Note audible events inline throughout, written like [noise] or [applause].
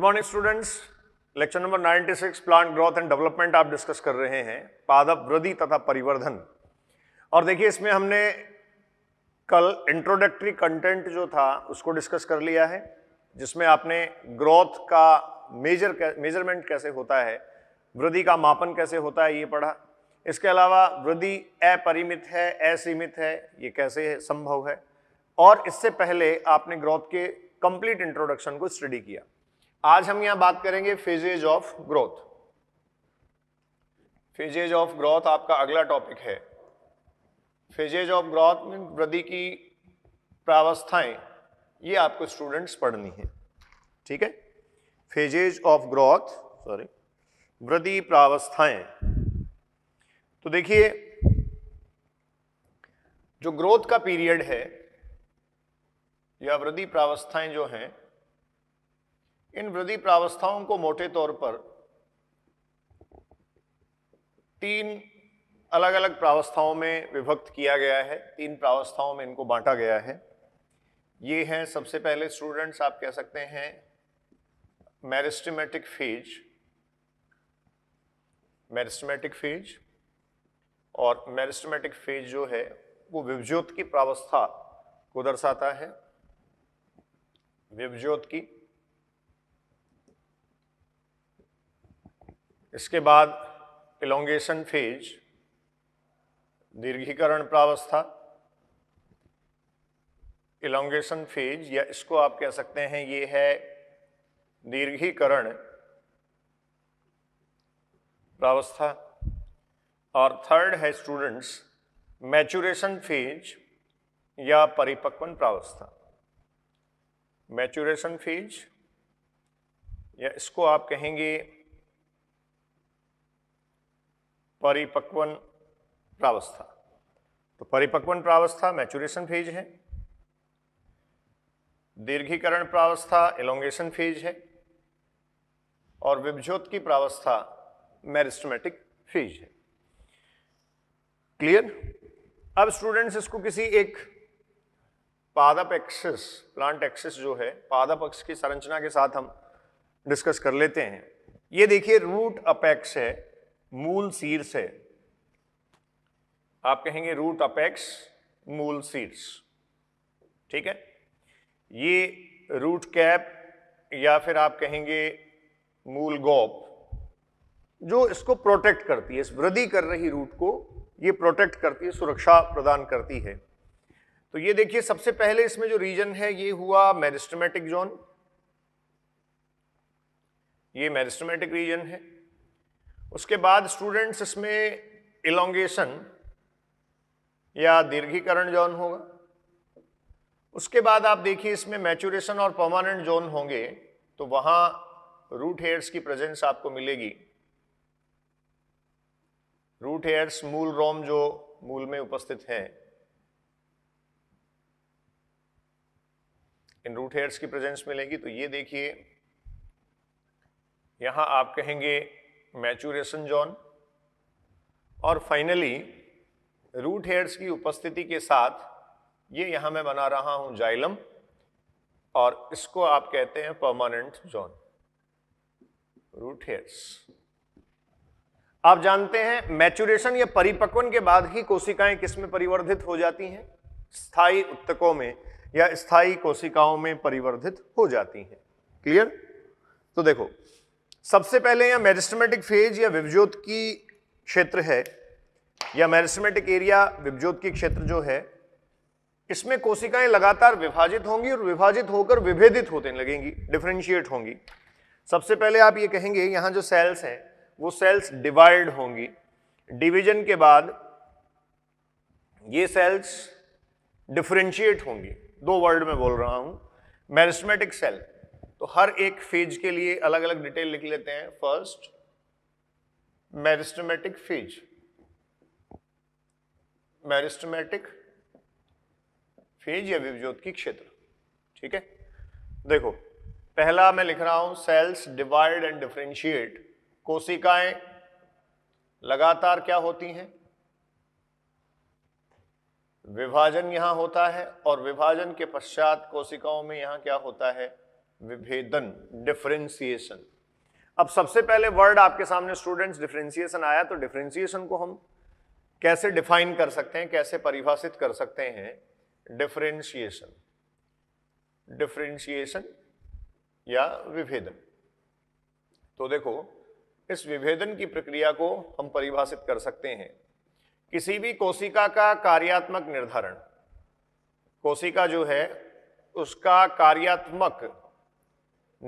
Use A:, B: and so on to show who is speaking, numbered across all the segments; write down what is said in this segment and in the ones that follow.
A: good morning students lecture number 96 plant growth and development आप discuss कर रहे हैं पादप वृद्धि तथा परिवर्धन और देखिए इसमें हमने कल इंट्रोडक्टरी कंटेंट जो था उसको डिस्कस कर लिया है जिसमें आपने ग्रोथ का मेजर मेजरमेंट कैसे होता है वृद्धि का मापन कैसे होता है ये पढ़ा इसके अलावा वृद्धि अपरिमित है असीमित है ये कैसे है, संभव है और इससे पहले आपने ग्रोथ के कंप्लीट इंट्रोडक्शन को स्टडी किया आज हम यहां बात करेंगे phases of growth phases of growth आपका अगला टॉपिक है फेजेज ऑफ ग्रोथ में वृद्धि की प्रावस्थाएं ये आपको स्टूडेंट्स पढ़नी है ठीक है फेजेज ऑफ ग्रोथ सॉरी वृद्धि प्रावस्थाएं तो देखिए जो ग्रोथ का पीरियड है या वृद्धि प्रावस्थाएं जो हैं इन वृद्धि प्रावस्थाओं को मोटे तौर पर तीन अलग अलग प्रावस्थाओं में विभक्त किया गया है तीन प्रावस्थाओं में इनको बांटा गया है ये हैं सबसे पहले स्टूडेंट्स आप कह सकते हैं मैरिस्टमेटिक फेज मैरिस्टमेटिक फेज और मैरिस्टमेटिक फेज जो है वो विभज्योत की प्रावस्था को दर्शाता है विभज्योत की इसके बाद इलोंगेशन फेज दीर्घीकरण प्रावस्था इलोंगेशन फेज या इसको आप कह सकते हैं ये है दीर्घीकरण प्रावस्था और थर्ड है स्टूडेंट्स मैचुरेशन फेज या परिपक्वन प्रावस्था मैचुरेशन फेज या इसको आप कहेंगे परिपक्वन प्रावस्था तो परिपक्वन प्रावस्था मैचुरेशन फेज है दीर्घीकरण प्रावस्था एलोंगेशन फेज है और विभज्योत की प्रावस्था मैरिस्टमेटिक फेज है क्लियर अब स्टूडेंट्स इसको किसी एक पादप एक्सिस प्लांट एक्सिस जो है पादप अक्ष की संरचना के साथ हम डिस्कस कर लेते हैं ये देखिए रूट अपेक्स है मूल शीर्ष है आप कहेंगे रूट अपेक्स मूल शीर्ष ठीक है ये रूट कैप या फिर आप कहेंगे मूल गोप जो इसको प्रोटेक्ट करती है इस वृद्धि कर रही रूट को ये प्रोटेक्ट करती है सुरक्षा प्रदान करती है तो ये देखिए सबसे पहले इसमें जो रीजन है ये हुआ मेरिस्टमेटिक जोन ये मेरिस्टमेटिक रीजन है उसके बाद स्टूडेंट्स इसमें इलोंगेशन या दीर्घीकरण जोन होगा उसके बाद आप देखिए इसमें मैचुरेशन और परमानेंट जोन होंगे तो वहां रूट हेयर्स की प्रेजेंस आपको मिलेगी रूट हेयर्स मूल रोम जो मूल में उपस्थित हैं इन रूट हेयर्स की प्रेजेंस मिलेगी तो ये देखिए यहां आप कहेंगे मैचुरेशन जोन और फाइनली रूट हेयर्स की उपस्थिति के साथ ये यहाँ मैं बना रहा हूँ जाइलम और इसको आप कहते हैं परमानेंट जोन रूट हेयर्स आप जानते हैं मैचुरेशन या परिपक्वन के बाद ही कोशिकाएं किस में परिवर्धित हो जाती हैं स्थाई उत्तकों में या स्थाई कोशिकाओं में परिवर्धित हो जाती हैं क्लियर तो देखो सबसे पहले यहाँ मेरिस्टमेटिक फेज या विभज्योत की क्षेत्र है या मेरिस्टमेटिक एरिया विभज्योत की क्षेत्र जो है इसमें कोशिकाएं लगातार विभाजित होंगी और विभाजित होकर विभेदित होते लगेंगी डिफ्रेंशिएट होंगी सबसे पहले आप ये कहेंगे यहाँ जो सेल्स हैं वो सेल्स डिवाइड होंगी डिवीजन के बाद ये सेल्स डिफ्रेंशिएट होंगी दो वर्ड में बोल रहा हूँ मैरिस्मेटिक सेल तो हर एक फेज के लिए अलग अलग डिटेल लिख लेते हैं first meristematic phase meristematic phase या विवज्योत की क्षेत्र ठीक है देखो पहला मैं लिख रहा हूं सेल्स डिवाइड एंड डिफ्रेंशिएट कोशिकाएं लगातार क्या होती हैं विभाजन यहां होता है और विभाजन के पश्चात कोशिकाओं में यहां क्या होता है विभेदन डिफ्रेंसिएशन अब सबसे पहले वर्ड आपके सामने स्टूडेंट्स डिफ्रेंसिएशन आया तो डिफ्रेंसिएशन को हम कैसे डिफाइन कर सकते हैं कैसे परिभाषित कर सकते हैं डिफ्रेंशिएशन डिफ्रेंशिएशन या विभेदन तो देखो इस विभेदन की प्रक्रिया को हम परिभाषित कर सकते हैं किसी भी कोशिका का कार्यात्मक निर्धारण कोशिका जो है उसका कार्यात्मक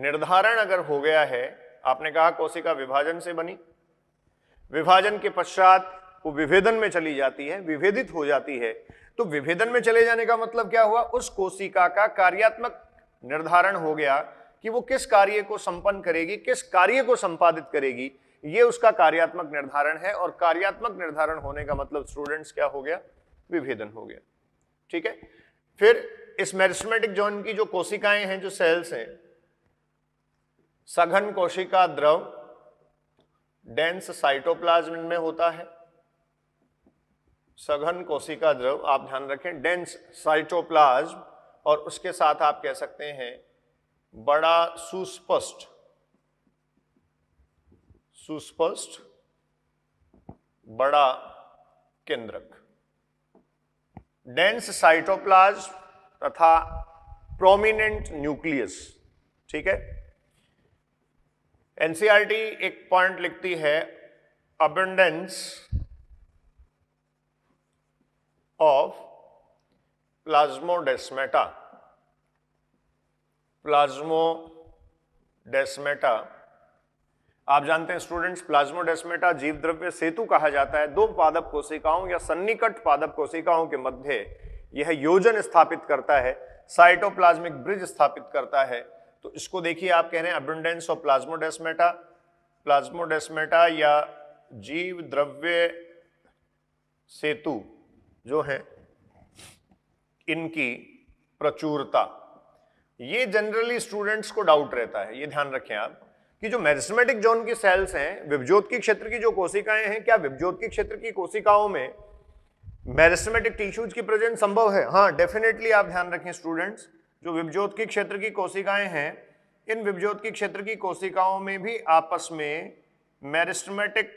A: निर्धारण अगर हो गया है आपने कहा कोशिका विभाजन से बनी विभाजन के पश्चात वो विभेदन में चली जाती है विभेदित हो जाती है तो विभेदन में चले जाने का मतलब क्या हुआ उस कोशिका का कार्यात्मक निर्धारण हो गया कि वो किस कार्य को संपन्न करेगी किस कार्य को संपादित करेगी ये उसका कार्यात्मक निर्धारण है और कार्यात्मक निर्धारण होने का मतलब स्टूडेंट्स क्या हो गया विभेदन हो गया ठीक है फिर इस मैरिस्मेटिक जोन की जो कोशिकाएं हैं जो सेल्स हैं सघन कोशिका द्रव डेंस साइटोप्लाज्म में होता है सघन कोशिका द्रव आप ध्यान रखें डेंस साइटोप्लाज्म और उसके साथ आप कह सकते हैं बड़ा सुस्पष्ट सुस्पष्ट बड़ा केंद्रक डेंस साइटोप्लाज्म तथा प्रोमिनेंट न्यूक्लियस ठीक है एनसीईआरटी एक पॉइंट लिखती है अबंडेंस ऑफ प्लाज्मोडेस्मेटा प्लाज्मोडेस्मेटा आप जानते हैं स्टूडेंट्स प्लाज्मोडेस्मेटा जीव द्रव्य सेतु कहा जाता है दो पादप कोशिकाओं या सन्निकट पादप कोशिकाओं के मध्य यह योजन स्थापित करता है साइटोप्लाज्मिक ब्रिज स्थापित करता है तो इसको देखिए आप कह रहे हैं अबंडेंस ऑफ प्लाज्मोडेस्मेटा प्लाज्मोडेस्मेटा या जीव द्रव्य सेतु जो है इनकी प्रचुरता ये जनरली स्टूडेंट्स को डाउट रहता है ये ध्यान रखें आप कि जो मैरिस्मेटिक जोन की सेल्स हैं विभज्योत की क्षेत्र की जो कोशिकाएं हैं क्या विभज्योत की क्षेत्र की कोशिकाओं में मैरिस्मेटिक टिश्यूज की प्रेजेंस संभव है हाँ डेफिनेटली आप ध्यान रखें स्टूडेंट्स जो विभज्योत के क्षेत्र की कोशिकाएं हैं इन विभज्योत के क्षेत्र की कोशिकाओं में भी आपस में मैरिस्टमेटिक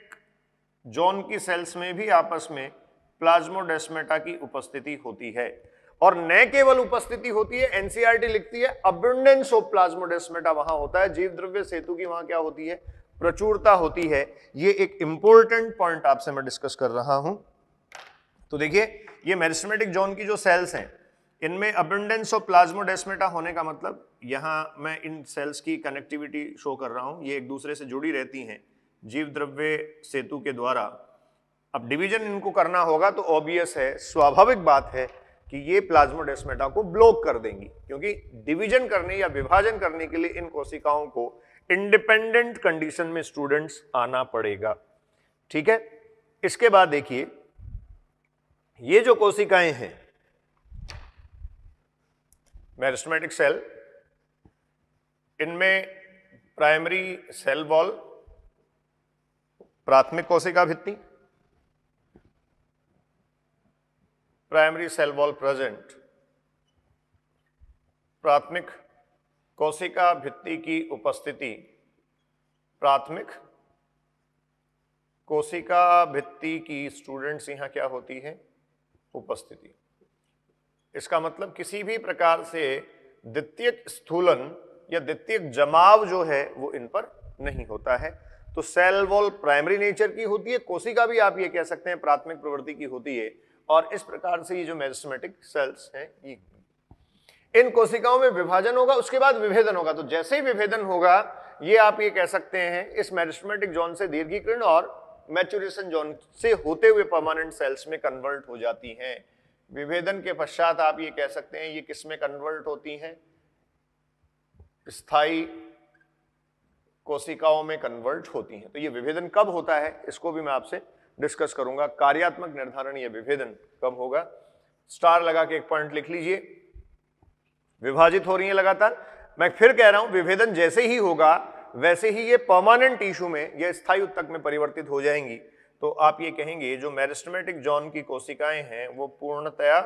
A: जोन की सेल्स में भी आपस में प्लाज्मोडेस्मेटा की उपस्थिति होती है और न केवल उपस्थिति होती है एनसीआरटी e लिखती है अब्रंडेंस ऑफ प्लाज्मोडेस्मेटा वहां होता है जीव द्रव्य सेतु की वहां क्या होती है प्रचुरता होती है ये एक इंपॉर्टेंट पॉइंट आपसे मैं डिस्कस कर रहा हूं तो देखिए ये मैरिस्टमेटिक जोन की जो सेल्स हैं इनमें अबंडेंस ऑफ प्लाज्मोडेस्मेटा होने का मतलब यहाँ मैं इन सेल्स की कनेक्टिविटी शो कर रहा हूँ ये एक दूसरे से जुड़ी रहती हैं जीव द्रव्य सेतु के द्वारा अब डिवीजन इनको करना होगा तो ऑब्वियस है स्वाभाविक बात है कि ये प्लाज्मोडेस्मेटा को ब्लॉक कर देंगी क्योंकि डिवीजन करने या विभाजन करने के लिए इन कोशिकाओं को इंडिपेंडेंट कंडीशन में स्टूडेंट्स आना पड़ेगा ठीक है इसके बाद देखिए ये जो कोशिकाएं हैं मेरिस्टमेटिक सेल इनमें प्राइमरी सेल वॉल प्राथमिक कोशिका भित्ति प्राइमरी सेल वॉल प्रेजेंट प्राथमिक कोशिका भित्ति की उपस्थिति प्राथमिक कोशिका भित्ति की स्टूडेंट्स यहाँ क्या होती है उपस्थिति इसका मतलब किसी भी प्रकार से द्वितीय स्थूलन या द्वितीय जमाव जो है वो इन पर नहीं होता है तो सेल वॉल प्राइमरी नेचर की होती है कोशिका भी आप ये कह सकते हैं प्राथमिक प्रवृत्ति की होती है और इस प्रकार से ये जो मेजस्मेटिक सेल्स हैं ये इन कोशिकाओं में विभाजन होगा उसके बाद विभेदन होगा तो जैसे ही विभेदन होगा ये आप ये कह सकते हैं इस मेरिस्टमेटिक जोन से दीर्घीकरण और मैचुरेशन जोन से होते हुए परमानेंट सेल्स में कन्वर्ट हो जाती हैं विभेदन के पश्चात आप ये कह सकते हैं ये किसमें कन्वर्ट होती हैं स्थाई कोशिकाओं में कन्वर्ट होती हैं तो ये विभेदन कब होता है इसको भी मैं आपसे डिस्कस करूंगा कार्यात्मक निर्धारण या विभेदन कब होगा स्टार लगा के एक पॉइंट लिख लीजिए विभाजित हो रही है लगातार मैं फिर कह रहा हूं विभेदन जैसे ही होगा वैसे ही ये परमानेंट टिश्यू में या स्थायी उत्तक में परिवर्तित हो जाएंगी तो आप ये कहेंगे जो मैरिस्टमेटिक जॉन की कोशिकाएं हैं वो पूर्णतया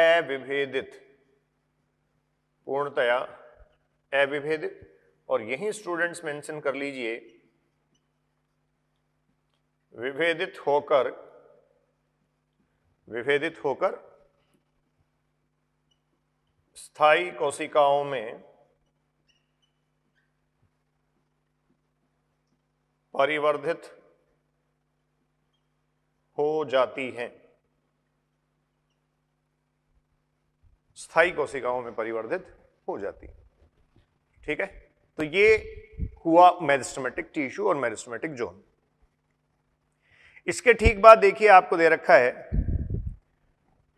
A: अविभेदित पूर्णतया अविभेदित और यही स्टूडेंट्स मेंशन कर लीजिए विभेदित होकर विभेदित होकर स्थायी कोशिकाओं में परिवर्धित हो जाती हैं स्थायी कोशिकाओं में परिवर्धित हो जाती है ठीक है तो ये हुआ मेरिस्टमेटिक टिश्यू और मेरिस्टमेटिक जोन इसके ठीक बाद देखिए आपको दे रखा है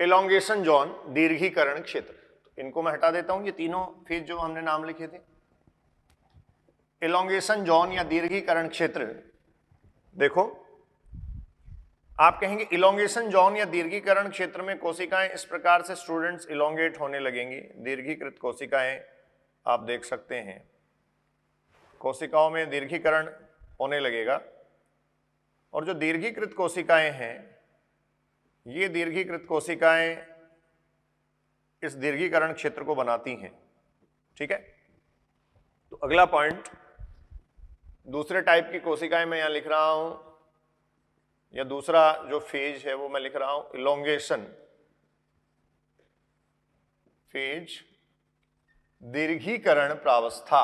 A: एलोंगेशन जोन दीर्घीकरण क्षेत्र तो इनको मैं हटा देता हूं ये तीनों फेज जो हमने नाम लिखे थे इलोंगेशन जोन या दीर्घीकरण क्षेत्र देखो आप कहेंगे इलोंगेशन जोन या दीर्घीकरण क्षेत्र में कोशिकाएं इस प्रकार से स्टूडेंट्स इलोंगेट होने लगेंगी दीर्घीकृत कोशिकाएं आप देख सकते हैं कोशिकाओं में दीर्घीकरण होने लगेगा और जो दीर्घीकृत कोशिकाएं हैं ये दीर्घीकृत कोशिकाएं इस दीर्घीकरण क्षेत्र को बनाती हैं ठीक है तो अगला पॉइंट दूसरे टाइप की कोशिकाएं मैं यहां लिख रहा हूं या दूसरा जो फेज है वो मैं लिख रहा हूं इलोंगेशन फेज दीर्घीकरण प्रावस्था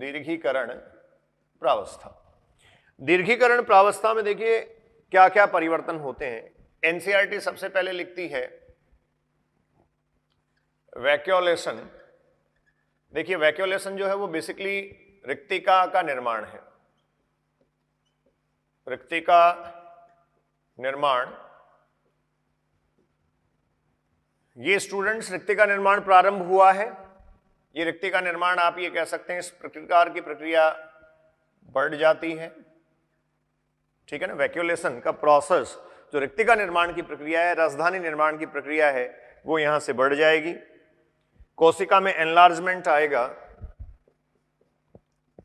A: दीर्घीकरण प्रावस्था दीर्घीकरण प्रावस्था में देखिए क्या क्या परिवर्तन होते हैं एनसीआरटी e सबसे पहले लिखती है वैक्योलेशन देखिए वैक्यूलेशन जो है वो बेसिकली रिक्तिका का निर्माण है रिक्तिका निर्माण ये स्टूडेंट्स रिक्तिका निर्माण प्रारंभ हुआ है ये रिक्तिका निर्माण आप ये कह सकते हैं इस प्रकार की प्रक्रिया बढ़ जाती है ठीक है ना वैक्यूलेशन का प्रोसेस जो रिक्तिका निर्माण की प्रक्रिया है राजधानी निर्माण की प्रक्रिया है वो यहां से बढ़ जाएगी कोशिका में एनलार्जमेंट आएगा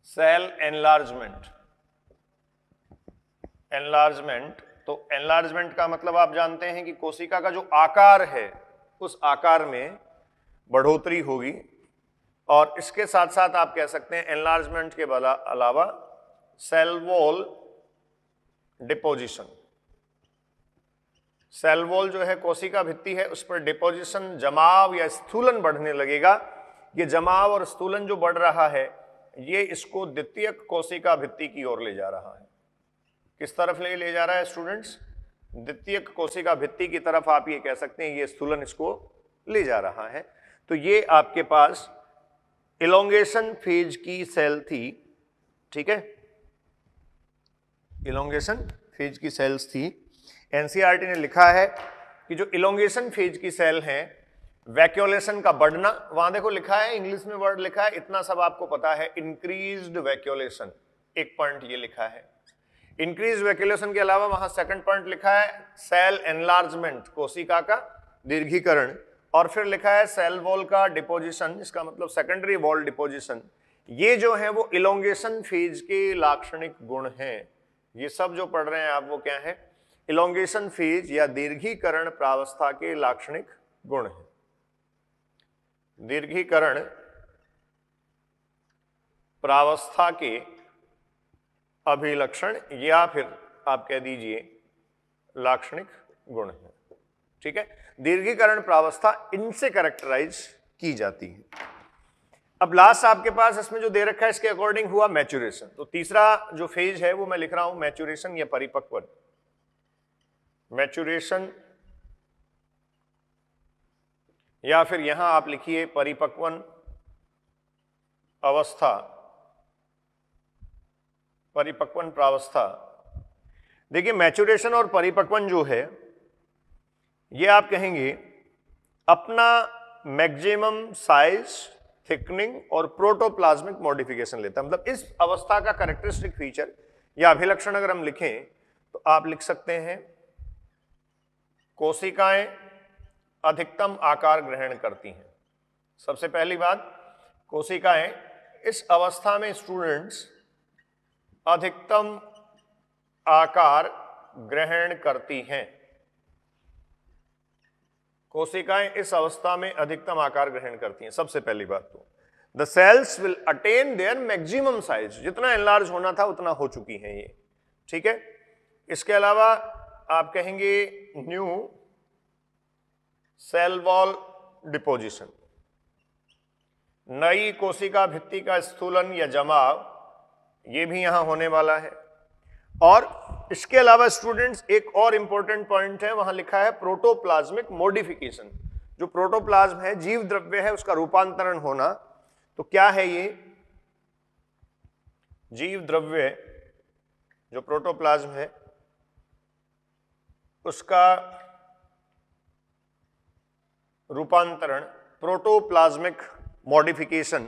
A: सेल एनलार्जमेंट एनलार्जमेंट तो एनलार्जमेंट का मतलब आप जानते हैं कि कोशिका का जो आकार है उस आकार में बढ़ोतरी होगी और इसके साथ साथ आप कह सकते हैं एनलार्जमेंट के अलावा cell wall deposition cell wall जो है कोशिका भित्ति है उस पर डिपोजिशन जमाव या स्थूलन बढ़ने लगेगा ये जमाव और स्थूलन जो बढ़ रहा है ये इसको द्वितीय कोशिका भित्ति की ओर ले जा रहा है किस तरफ ले ले जा रहा है स्टूडेंट्स द्वितीय कोशिका भित्ति की तरफ आप ये कह सकते हैं ये स्थूलन इसको ले जा रहा है तो ये आपके पास इलोंगेशन फेज की सेल थी ठीक है इलोंगेशन फेज की सेल्स थी एनसीईआरटी ने लिखा है कि जो इलोंगेशन फेज की सेल है वैक्यूलेशन का बढ़ना वहां देखो लिखा है इंग्लिश में वर्ड लिखा है इतना सब आपको पता है इंक्रीज वैक्यूलेशन एक पॉइंट ये लिखा है इंक्रीज वैक्यूलेशन के अलावा वहां सेकंड पॉइंट लिखा है सेल एनलार्जमेंट कोशिका का दीर्घीकरण और फिर लिखा है सेल वॉल का डिपोजिशन इसका मतलब सेकेंडरी वॉल डिपोजिशन ये जो है वो इलोंगेशन फेज के लाक्षणिक गुण हैं ये सब जो पढ़ रहे हैं आप वो क्या है इलोंगेशन फेज या दीर्घीकरण प्रावस्था के लाक्षणिक गुण हैं दीर्घीकरण प्रावस्था के अभिलक्षण या फिर आप कह दीजिए लाक्षणिक गुण है ठीक है दीर्घीकरण प्रावस्था इनसे करेक्टराइज की जाती है अब लास्ट आपके पास इसमें जो दे रखा है इसके अकॉर्डिंग हुआ मैचुरेशन तो तीसरा जो फेज है वो मैं लिख रहा हूं मैचुरेशन या परिपक्वन मैचुरेशन या फिर यहां आप लिखिए परिपक्वन अवस्था परिपक्वन प्रावस्था देखिए मैचुरेशन और परिपक्वन जो है ये आप कहेंगे अपना मैक्सिमम साइज थिकनिंग और प्रोटोप्लाज्मिक मॉडिफिकेशन लेता है मतलब इस अवस्था का करेक्टरिस्टिक फीचर या अभिलक्षण अगर हम लिखें तो आप लिख सकते हैं कोशिकाएं अधिकतम आकार ग्रहण करती हैं सबसे पहली बात कोशिकाएं इस अवस्था में स्टूडेंट्स अधिकतम आकार ग्रहण करती हैं कोशिकाएं इस अवस्था में अधिकतम आकार ग्रहण करती हैं सबसे पहली बात तो the cells will attain their maximum size जितना एनलार्ज होना था उतना हो चुकी हैं ये ठीक है इसके अलावा आप कहेंगे न्यू सेल वॉल डिपोजिशन नई कोशिका भित्ति का स्थूलन या जमाव ये भी यहां होने वाला है और इसके अलावा स्टूडेंट्स एक और इंपॉर्टेंट पॉइंट है वहां लिखा है प्रोटोप्लाज्मिक मोडिफिकेशन जो प्रोटोप्लाज्म है जीव द्रव्य है उसका रूपांतरण होना तो क्या है ये जीव द्रव्य जो प्रोटोप्लाज्म है उसका रूपांतरण प्रोटोप्लाज्मिक मॉडिफिकेशन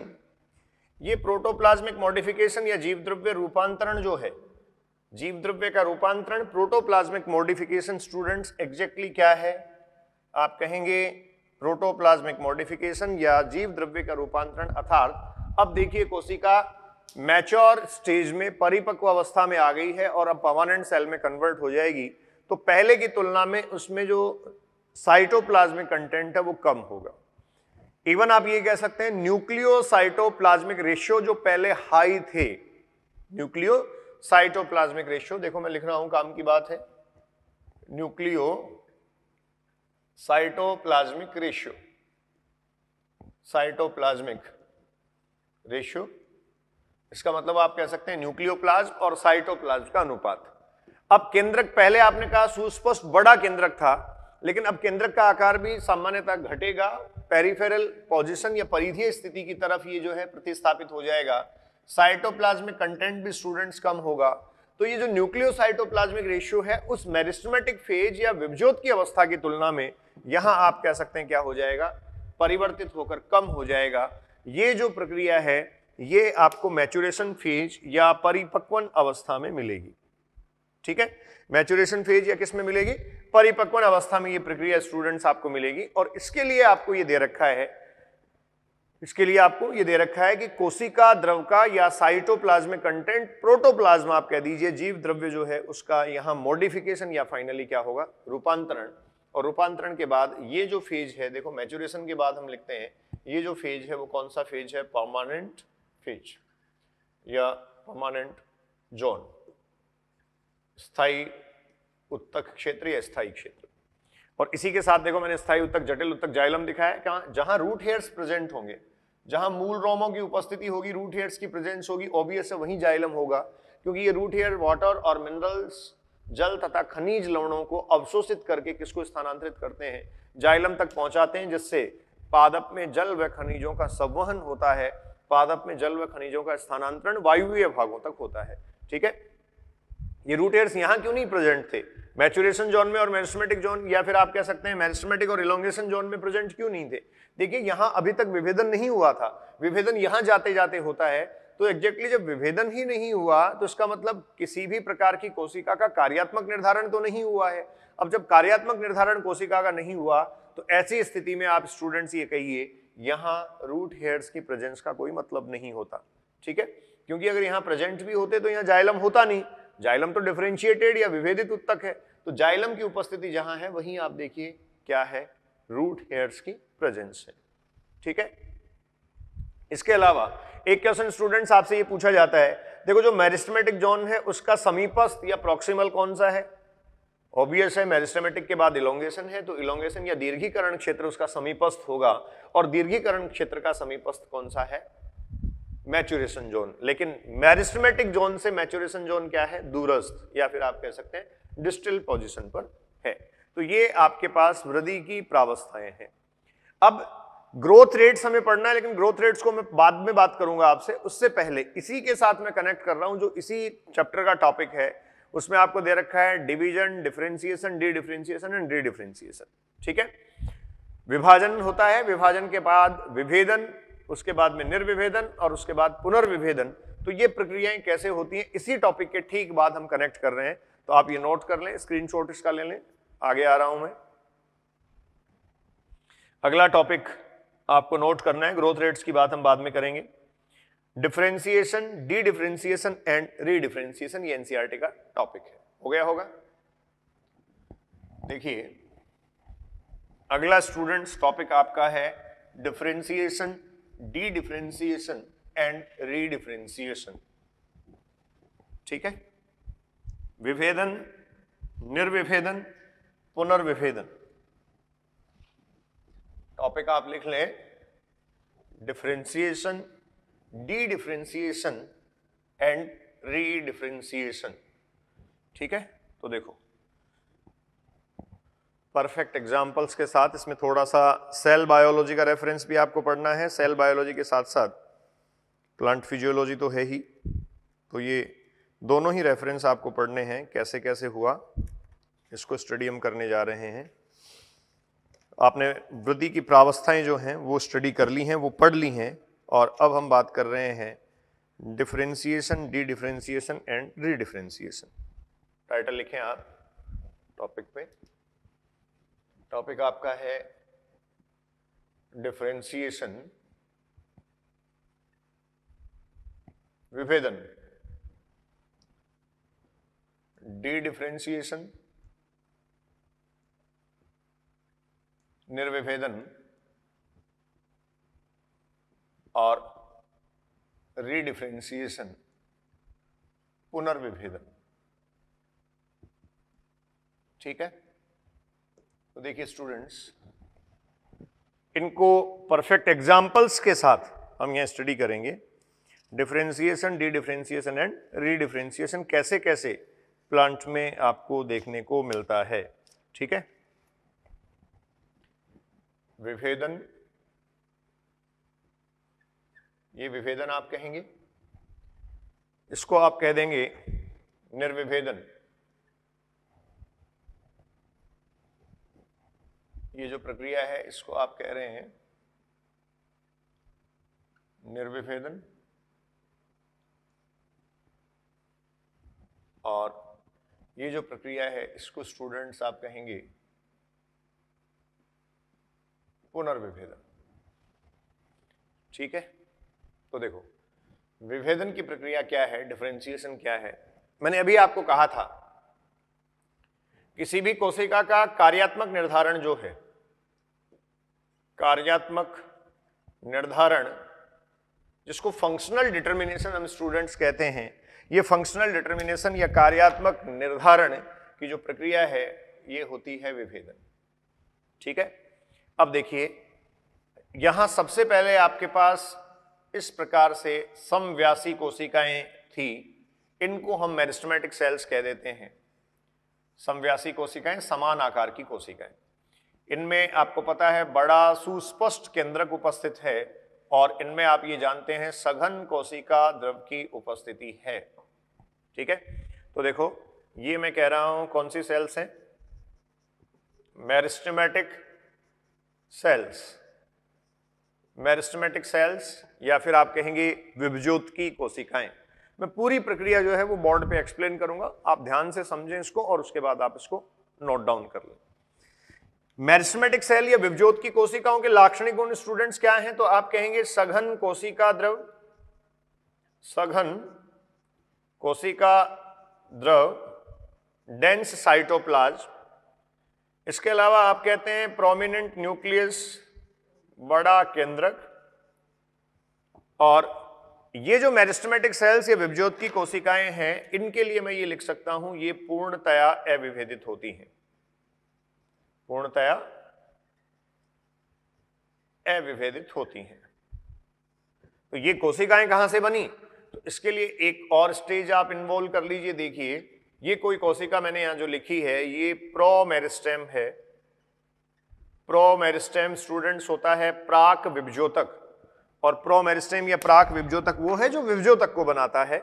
A: ये प्रोटोप्लाज्मिक मॉडिफिकेशन या जीवद्रव्य रूपांतरण जो है जीवद्रव्य का रूपांतरण प्रोटोप्लाज्मिक मॉडिफिकेशन स्टूडेंट्स एग्जैक्टली क्या है आप कहेंगे प्रोटोप्लाज्मिक मॉडिफिकेशन या जीवद्रव्य का रूपांतरण अर्थात अब देखिए कोशिका मैच्योर स्टेज में परिपक्व अवस्था में आ गई है और अब परमानेंट सेल में कन्वर्ट हो जाएगी तो पहले की तुलना में उसमें जो साइटोप्लाज्मिक कंटेंट है वो कम होगा इवन आप ये कह सकते हैं न्यूक्लियो साइटोप्लाज्मिक रेशियो जो पहले हाई थे न्यूक्लियो साइटोप्लाज्मिक रेशियो देखो मैं लिख रहा हूं काम की बात है nucleocytoplasmic ratio cytoplasmic ratio इसका मतलब आप कह सकते हैं न्यूक्लियोप्लाज्म और साइटोप्लाज्म का अनुपात अब केंद्रक पहले आपने कहा सुस्पष्ट बड़ा केंद्रक था लेकिन अब केंद्रक का आकार भी सामान्यतः घटेगा पेरिफेरल पोजिशन या परिधीय स्थिति की तरफ ये जो है प्रतिस्थापित हो जाएगा साइटोप्लाज्मिक कंटेंट भी स्टूडेंट्स कम होगा तो ये जो न्यूक्लियोसाइटोप्लाज्मिक रेशियो है उस मेरिस्टमेटिक फेज या विभजोत की अवस्था की तुलना में यहां आप कह सकते हैं क्या हो जाएगा परिवर्तित होकर कम हो जाएगा ये जो प्रक्रिया है ये आपको मैचुरेशन फेज या परिपक्वन अवस्था में मिलेगी ठीक है मैचुरेशन फेज या किसमें मिलेगी परिपक्वन अवस्था में ये प्रक्रिया स्टूडेंट्स आपको मिलेगी और इसके लिए आपको ये दे रखा है इसके लिए आपको ये दे रखा है कि कोशिका द्रव का या साइटोप्लाज्मिक कंटेंट प्रोटोप्लाज्म आप कह दीजिए जीव द्रव्य जो है उसका यहाँ मॉडिफिकेशन या फाइनली क्या होगा रूपांतरण और रूपांतरण के बाद ये जो फेज है देखो मैचुरेशन के बाद हम लिखते हैं ये जो फेज है वो कौन सा फेज है परमानेंट फेज या परमानेंट जोन स्थाई उत्तक क्षेत्र या स्थाई क्षेत्र और इसी के साथ देखो मैंने स्थाई उत्तक जटिल उत्तक जाइलम दिखाया कहाँ जहां रूट हेयर्स प्रेजेंट होंगे जहां मूल रोमों की उपस्थिति होगी रूट हेयर्स की प्रेजेंस होगी ऑब्वियस है वहीं जाइलम होगा क्योंकि ये रूट हेयर वाटर और मिनरल्स जल तथा खनिज लवणों को अवशोषित करके किसको स्थानांतरित करते हैं जाइलम तक पहुंचाते हैं जिससे पादप में जल व खनिजों का संवहन होता है पादप में जल व खनिजों का स्थानांतरण वायुवीय भागों तक होता है ठीक है ये रूट एयर्स यहाँ क्यों नहीं प्रेजेंट थे मैचुरेशन जोन में और मेरिस्टमेटिक जोन या फिर आप कह सकते हैं मेरिस्टमेटिक और इलोंगेशन जोन में प्रेजेंट क्यों नहीं थे देखिए यहां अभी तक विभेदन नहीं हुआ था विभेदन यहां जाते जाते होता है तो एग्जैक्टली जब विभेदन ही नहीं हुआ तो इसका मतलब किसी भी प्रकार की कोशिका का कार्यात्मक निर्धारण तो नहीं हुआ है अब जब कार्यात्मक निर्धारण कोशिका का नहीं हुआ तो ऐसी स्थिति में आप स्टूडेंट्स ये कहिए यहाँ रूट हेयर्स की प्रेजेंस का कोई मतलब नहीं होता ठीक है क्योंकि अगर यहाँ प्रेजेंट भी होते तो यहाँ जायलम होता नहीं जाइलम तो डिफ्रेंशिएटेड या विभेदित उत्तक है तो जाइलम की उपस्थिति जहां है वहीं आप देखिए क्या है रूट हेयर्स की प्रेजेंस है ठीक है इसके अलावा एक क्वेश्चन स्टूडेंट्स आपसे ये पूछा जाता है देखो जो मैरिस्टमेटिक जोन है उसका समीपस्थ या प्रॉक्सिमल कौन सा है ऑब्वियस है मैरिस्टमेटिक के बाद इलोंगेशन है तो इलोंगेशन या दीर्घीकरण क्षेत्र उसका समीपस्थ होगा और दीर्घीकरण क्षेत्र का समीपस्थ कौन सा है मैचुरेशन जोन लेकिन मैरिस्टमेटिक जोन से मैचुरेशन जोन क्या है दूरस्थ या फिर आप कह सकते हैं डिस्टल पोजिशन पर है तो ये आपके पास वृद्धि की प्रावस्थाएं हैं अब ग्रोथ रेट्स हमें पढ़ना है लेकिन ग्रोथ रेट्स को मैं बाद में बात करूंगा आपसे उससे पहले इसी के साथ मैं कनेक्ट कर रहा हूं जो इसी चैप्टर का टॉपिक है उसमें आपको दे रखा है division differentiation dedifferentiation and dedifferentiation ठीक है विभाजन होता है विभाजन के बाद विभेदन उसके बाद में निर्विभेदन और उसके बाद पुनर्विभेदन तो ये प्रक्रियाएं कैसे होती हैं इसी टॉपिक के ठीक बाद हम कनेक्ट कर रहे हैं तो आप ये नोट कर लें स्क्रीनशॉट इसका ले लें आगे आ रहा हूं मैं अगला टॉपिक आपको नोट करना है ग्रोथ रेट्स की बात हम बाद में करेंगे differentiation dedifferentiation and redifferentiation ये एनसीआरटी e का टॉपिक है हो गया होगा देखिए अगला स्टूडेंट्स टॉपिक आपका है differentiation dedifferentiation and redifferentiation ठीक है विभेदन निर्विभेदन पुनर्विभेदन टॉपिक आप लिख लें differentiation dedifferentiation and redifferentiation ठीक है तो देखो परफेक्ट एग्जाम्पल्स के साथ इसमें थोड़ा सा सेल बायोलॉजी का रेफरेंस भी आपको पढ़ना है सेल बायोलॉजी के साथ साथ प्लांट फिजियोलॉजी तो है ही तो ये दोनों ही रेफरेंस आपको पढ़ने हैं कैसे कैसे हुआ इसको स्टडी हम करने जा रहे हैं आपने वृद्धि की प्रावस्थाएं जो हैं वो स्टडी कर ली हैं वो पढ़ ली हैं और अब हम बात कर रहे हैं differentiation dedifferentiation and redifferentiation title लिखें आप टॉपिक पे टॉपिक आपका है डिफ्रेंसिएशन विभेदन डी डिफ्रेंसिएशन निर्विभेदन और रीडिफ्रेंसिएशन पुनर्विभेदन ठीक है तो देखिए स्टूडेंट्स इनको परफेक्ट एग्जाम्पल्स के साथ हम यहाँ स्टडी करेंगे differentiation dedifferentiation and redifferentiation कैसे कैसे प्लांट में आपको देखने को मिलता है ठीक है विभेदन ये विभेदन आप कहेंगे इसको आप कह देंगे निर्विभेदन ये जो प्रक्रिया है इसको आप कह रहे हैं निर्विभेदन और ये जो प्रक्रिया है इसको स्टूडेंट्स आप कहेंगे पुनर्विभेदन ठीक है तो देखो विभेदन की प्रक्रिया क्या है डिफ्रेंसिएशन क्या है मैंने अभी आपको कहा था किसी भी कोशिका का कार्यात्मक निर्धारण जो है कार्यात्मक निर्धारण जिसको फंक्शनल डिटर्मिनेशन हम स्टूडेंट्स कहते हैं ये फंक्शनल डिटर्मिनेशन या कार्यात्मक निर्धारण की जो प्रक्रिया है ये होती है विभेदन ठीक है अब देखिए यहाँ सबसे पहले आपके पास इस प्रकार से समव्यासी कोशिकाएं थी इनको हम मेरिस्टमेटिक सेल्स कह देते हैं समव्यासी कोशिकाएं समान आकार की कोशिकाएं इनमें आपको पता है बड़ा सुस्पष्ट केंद्रक उपस्थित है और इनमें आप ये जानते हैं सघन कोशिका द्रव की उपस्थिति है ठीक है तो देखो ये मैं कह रहा हूं कौन सी सेल्स हैं मेरिस्टमेटिक सेल्स मेरिस्टमेटिक सेल्स या फिर आप कहेंगे विभज्योत की कोशिकाएं मैं पूरी प्रक्रिया जो है वो बोर्ड पे एक्सप्लेन करूंगा आप ध्यान से समझें इसको और उसके बाद आप इसको नोट डाउन कर लें मैरिस्मेटिक सेल या विभजोत की कोशिकाओं के लाक्षणिक गुण स्टूडेंट्स क्या हैं तो आप कहेंगे सघन कोशिका द्रव सघन कोशिका द्रव डेंस साइटोप्लाज इसके अलावा आप कहते हैं प्रोमिनेंट न्यूक्लियस बड़ा केंद्रक और ये जो मैरिस्टमेटिक सेल्स या विभज्योत की कोशिकाएं हैं इनके लिए मैं ये लिख सकता हूं ये पूर्णतया अविभेदित होती हैं पूर्णतया अविभेदित होती हैं तो ये कोशिकाएं कहां से बनी तो इसके लिए एक और स्टेज आप इन्वॉल्व कर लीजिए देखिए ये कोई कोशिका मैंने यहां जो लिखी है ये प्रोमेरिस्टेम है प्रोमेरिस्टेम स्टूडेंट्स होता है प्राक विभजोतक और प्रोमेरिस्टेम या प्राक विभज्योतक वो है जो विभज्योतक को बनाता है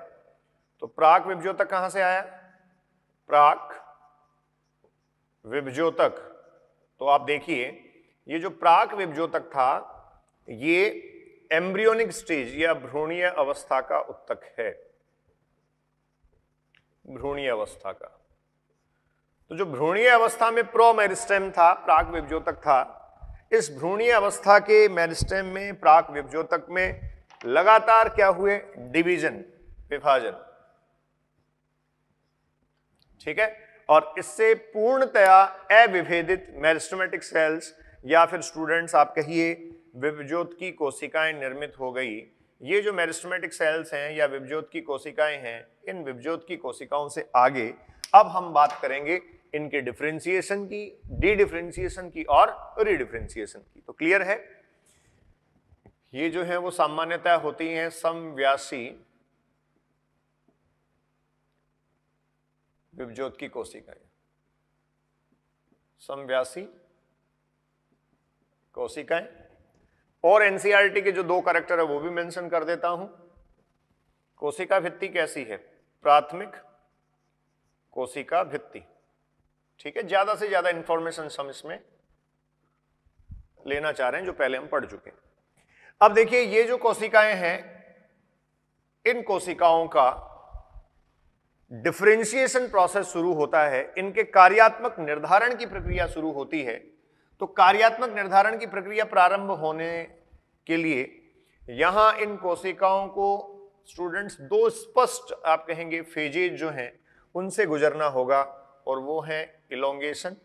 A: तो प्राक विभज्योतक कहां से आया प्राक विभज्योतक तो आप देखिए ये जो प्राक विभजोतक था ये एम्ब्रियोनिक स्टेज या भ्रूणीय अवस्था का उत्तक है भ्रूणीय अवस्था का तो जो भ्रूणीय अवस्था में प्रो मेरिस्टेम था प्राक विभजोतक था इस भ्रूणीय अवस्था के मेरिस्टेम में प्राक विभजोतक में लगातार क्या हुए डिवीजन विभाजन ठीक है और इससे पूर्णतया अविभेदित मेरिस्टोमेटिक सेल्स या फिर स्टूडेंट्स आप कहिए विभज्योत की कोशिकाएं निर्मित हो गई ये जो मेरिस्टोमेटिक सेल्स हैं या विभजोत की कोशिकाएं हैं इन विभज्योत की कोशिकाओं से आगे अब हम बात करेंगे इनके डिफ्रेंसिएशन की डी डिफ्रेंसिएशन की और रिडिफ्रेंसिएशन की तो क्लियर है ये जो है वो सामान्यतः होती हैं समव्यासी विभज्योत की कोशिकाएं समव्यासी कोशिकाएं और एनसीआरटी e के जो दो करेक्टर है वो भी मेंशन कर देता हूं कोशिका भित्ति कैसी है प्राथमिक कोशिका भित्ति ठीक है ज्यादा से ज्यादा इंफॉर्मेशन हम इसमें लेना चाह रहे हैं जो पहले हम पढ़ चुके हैं अब देखिए ये जो कोशिकाएं हैं इन कोशिकाओं का डिफ्रेंशिएशन प्रोसेस शुरू होता है इनके कार्यात्मक निर्धारण की प्रक्रिया शुरू होती है तो कार्यात्मक निर्धारण की प्रक्रिया प्रारंभ होने के लिए यहां इन कोशिकाओं को स्टूडेंट्स दो स्पष्ट आप कहेंगे फेजेज जो हैं उनसे गुजरना होगा और वो है इलोंगेशन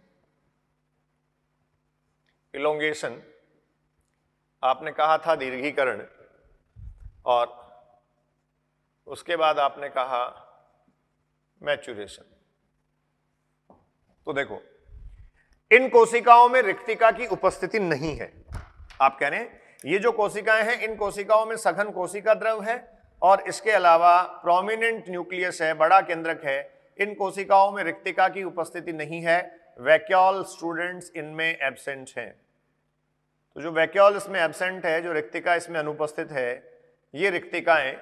A: इलोंगेशन आपने कहा था दीर्घीकरण और उसके बाद आपने कहा मैच्यूरेशन तो देखो इन कोशिकाओं में रिक्तिका की उपस्थिति नहीं है आप कह रहे हैं ये जो कोशिकाएं हैं इन कोशिकाओं में सघन कोशिका द्रव है और इसके अलावा प्रोमिनेंट न्यूक्लियस है बड़ा केंद्रक है इन कोशिकाओं में रिक्तिका की उपस्थिति नहीं है वैक्यूल स्टूडेंट्स इनमें एबसेंट हैं तो जो वैक्यूल इसमें एबसेंट है जो रिक्तिका इसमें अनुपस्थित है ये रिक्तिकाएं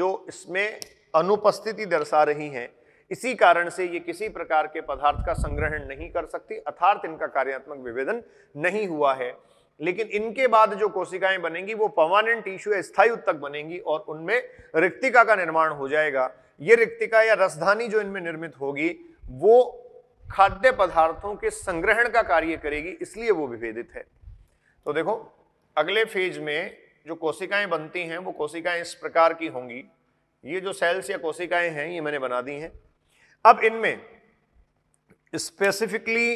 A: जो इसमें अनुपस्थिति दर्शा रही हैं इसी कारण से ये किसी प्रकार के पदार्थ का संग्रहण नहीं कर सकती अर्थात इनका कार्यात्मक विभेदन नहीं हुआ है लेकिन इनके बाद जो कोशिकाएं बनेंगी वो पवानेंट टिश्यू या स्थायी उत्तक बनेंगी और उनमें रिक्तिका का निर्माण हो जाएगा ये रिक्तिका या रसधानी जो इनमें निर्मित होगी वो खाद्य पदार्थों के संग्रहण का कार्य करेगी इसलिए वो विभेदित है तो देखो अगले फेज में जो कोशिकाएं बनती हैं वो कोशिकाएं इस प्रकार की होंगी ये जो सेल्स या कोशिकाएं हैं ये मैंने बना दी हैं अब इनमें स्पेसिफिकली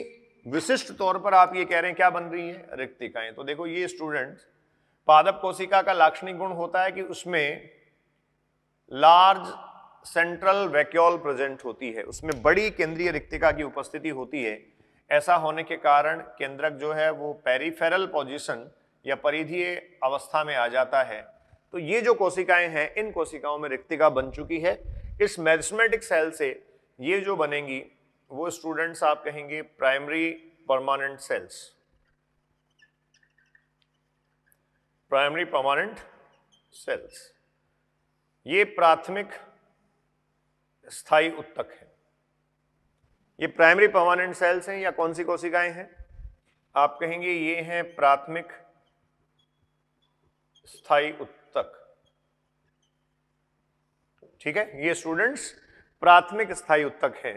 A: विशिष्ट तौर पर आप ये कह रहे हैं क्या बन रही हैं रिक्तिकाएं तो देखो ये स्टूडेंट्स पादप कोशिका का लाक्षणिक गुण होता है कि उसमें लार्ज सेंट्रल वैक्यूल प्रेजेंट होती है उसमें बड़ी केंद्रीय रिक्तिका की उपस्थिति होती है ऐसा होने के कारण केंद्रक जो है वो पेरीफेरल पोजिशन या परिधीय अवस्था में आ जाता है तो ये जो कोशिकाएं हैं इन कोशिकाओं में रिक्तिका बन चुकी है इस मैथमेटिक सेल से ये जो बनेंगी वो स्टूडेंट्स आप कहेंगे primary permanent cells primary permanent cells ये प्राथमिक स्थाई उत्तक है ये प्राइमरी परमानेंट सेल्स हैं या कौन सी कोशिकाएं हैं आप कहेंगे ये हैं प्राथमिक स्थाई उत्तक तक ठीक है ये स्टूडेंट्स प्राथमिक स्थायी उत्तक है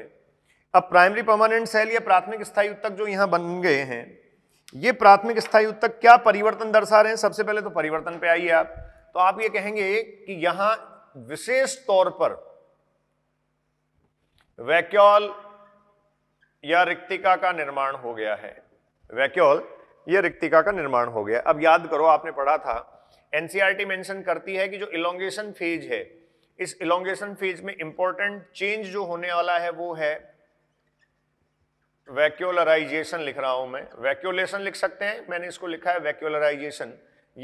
A: अब प्राइमरी परमानेंट सेल या प्राथमिक स्थायी उत्तक जो यहां बन गए हैं ये प्राथमिक स्थायी उत्तक क्या परिवर्तन दर्शा रहे हैं सबसे पहले तो परिवर्तन पे आइए आप तो आप ये कहेंगे कि यहां विशेष तौर पर वैक्यूल या रिक्तिका का निर्माण हो गया है वैक्यूल या रिक्तिका का निर्माण हो गया अब याद करो आपने पढ़ा था टी मेंशन e करती है कि जो इलोंगेशन फेज है इस इलोंगेशन फेज में इंपॉर्टेंट चेंज जो होने वाला है वो है वैक्यूलराइजेशन लिख रहा हूं मैं वैक्यूलेशन लिख सकते हैं मैंने इसको लिखा है वैक्यूलराइजेशन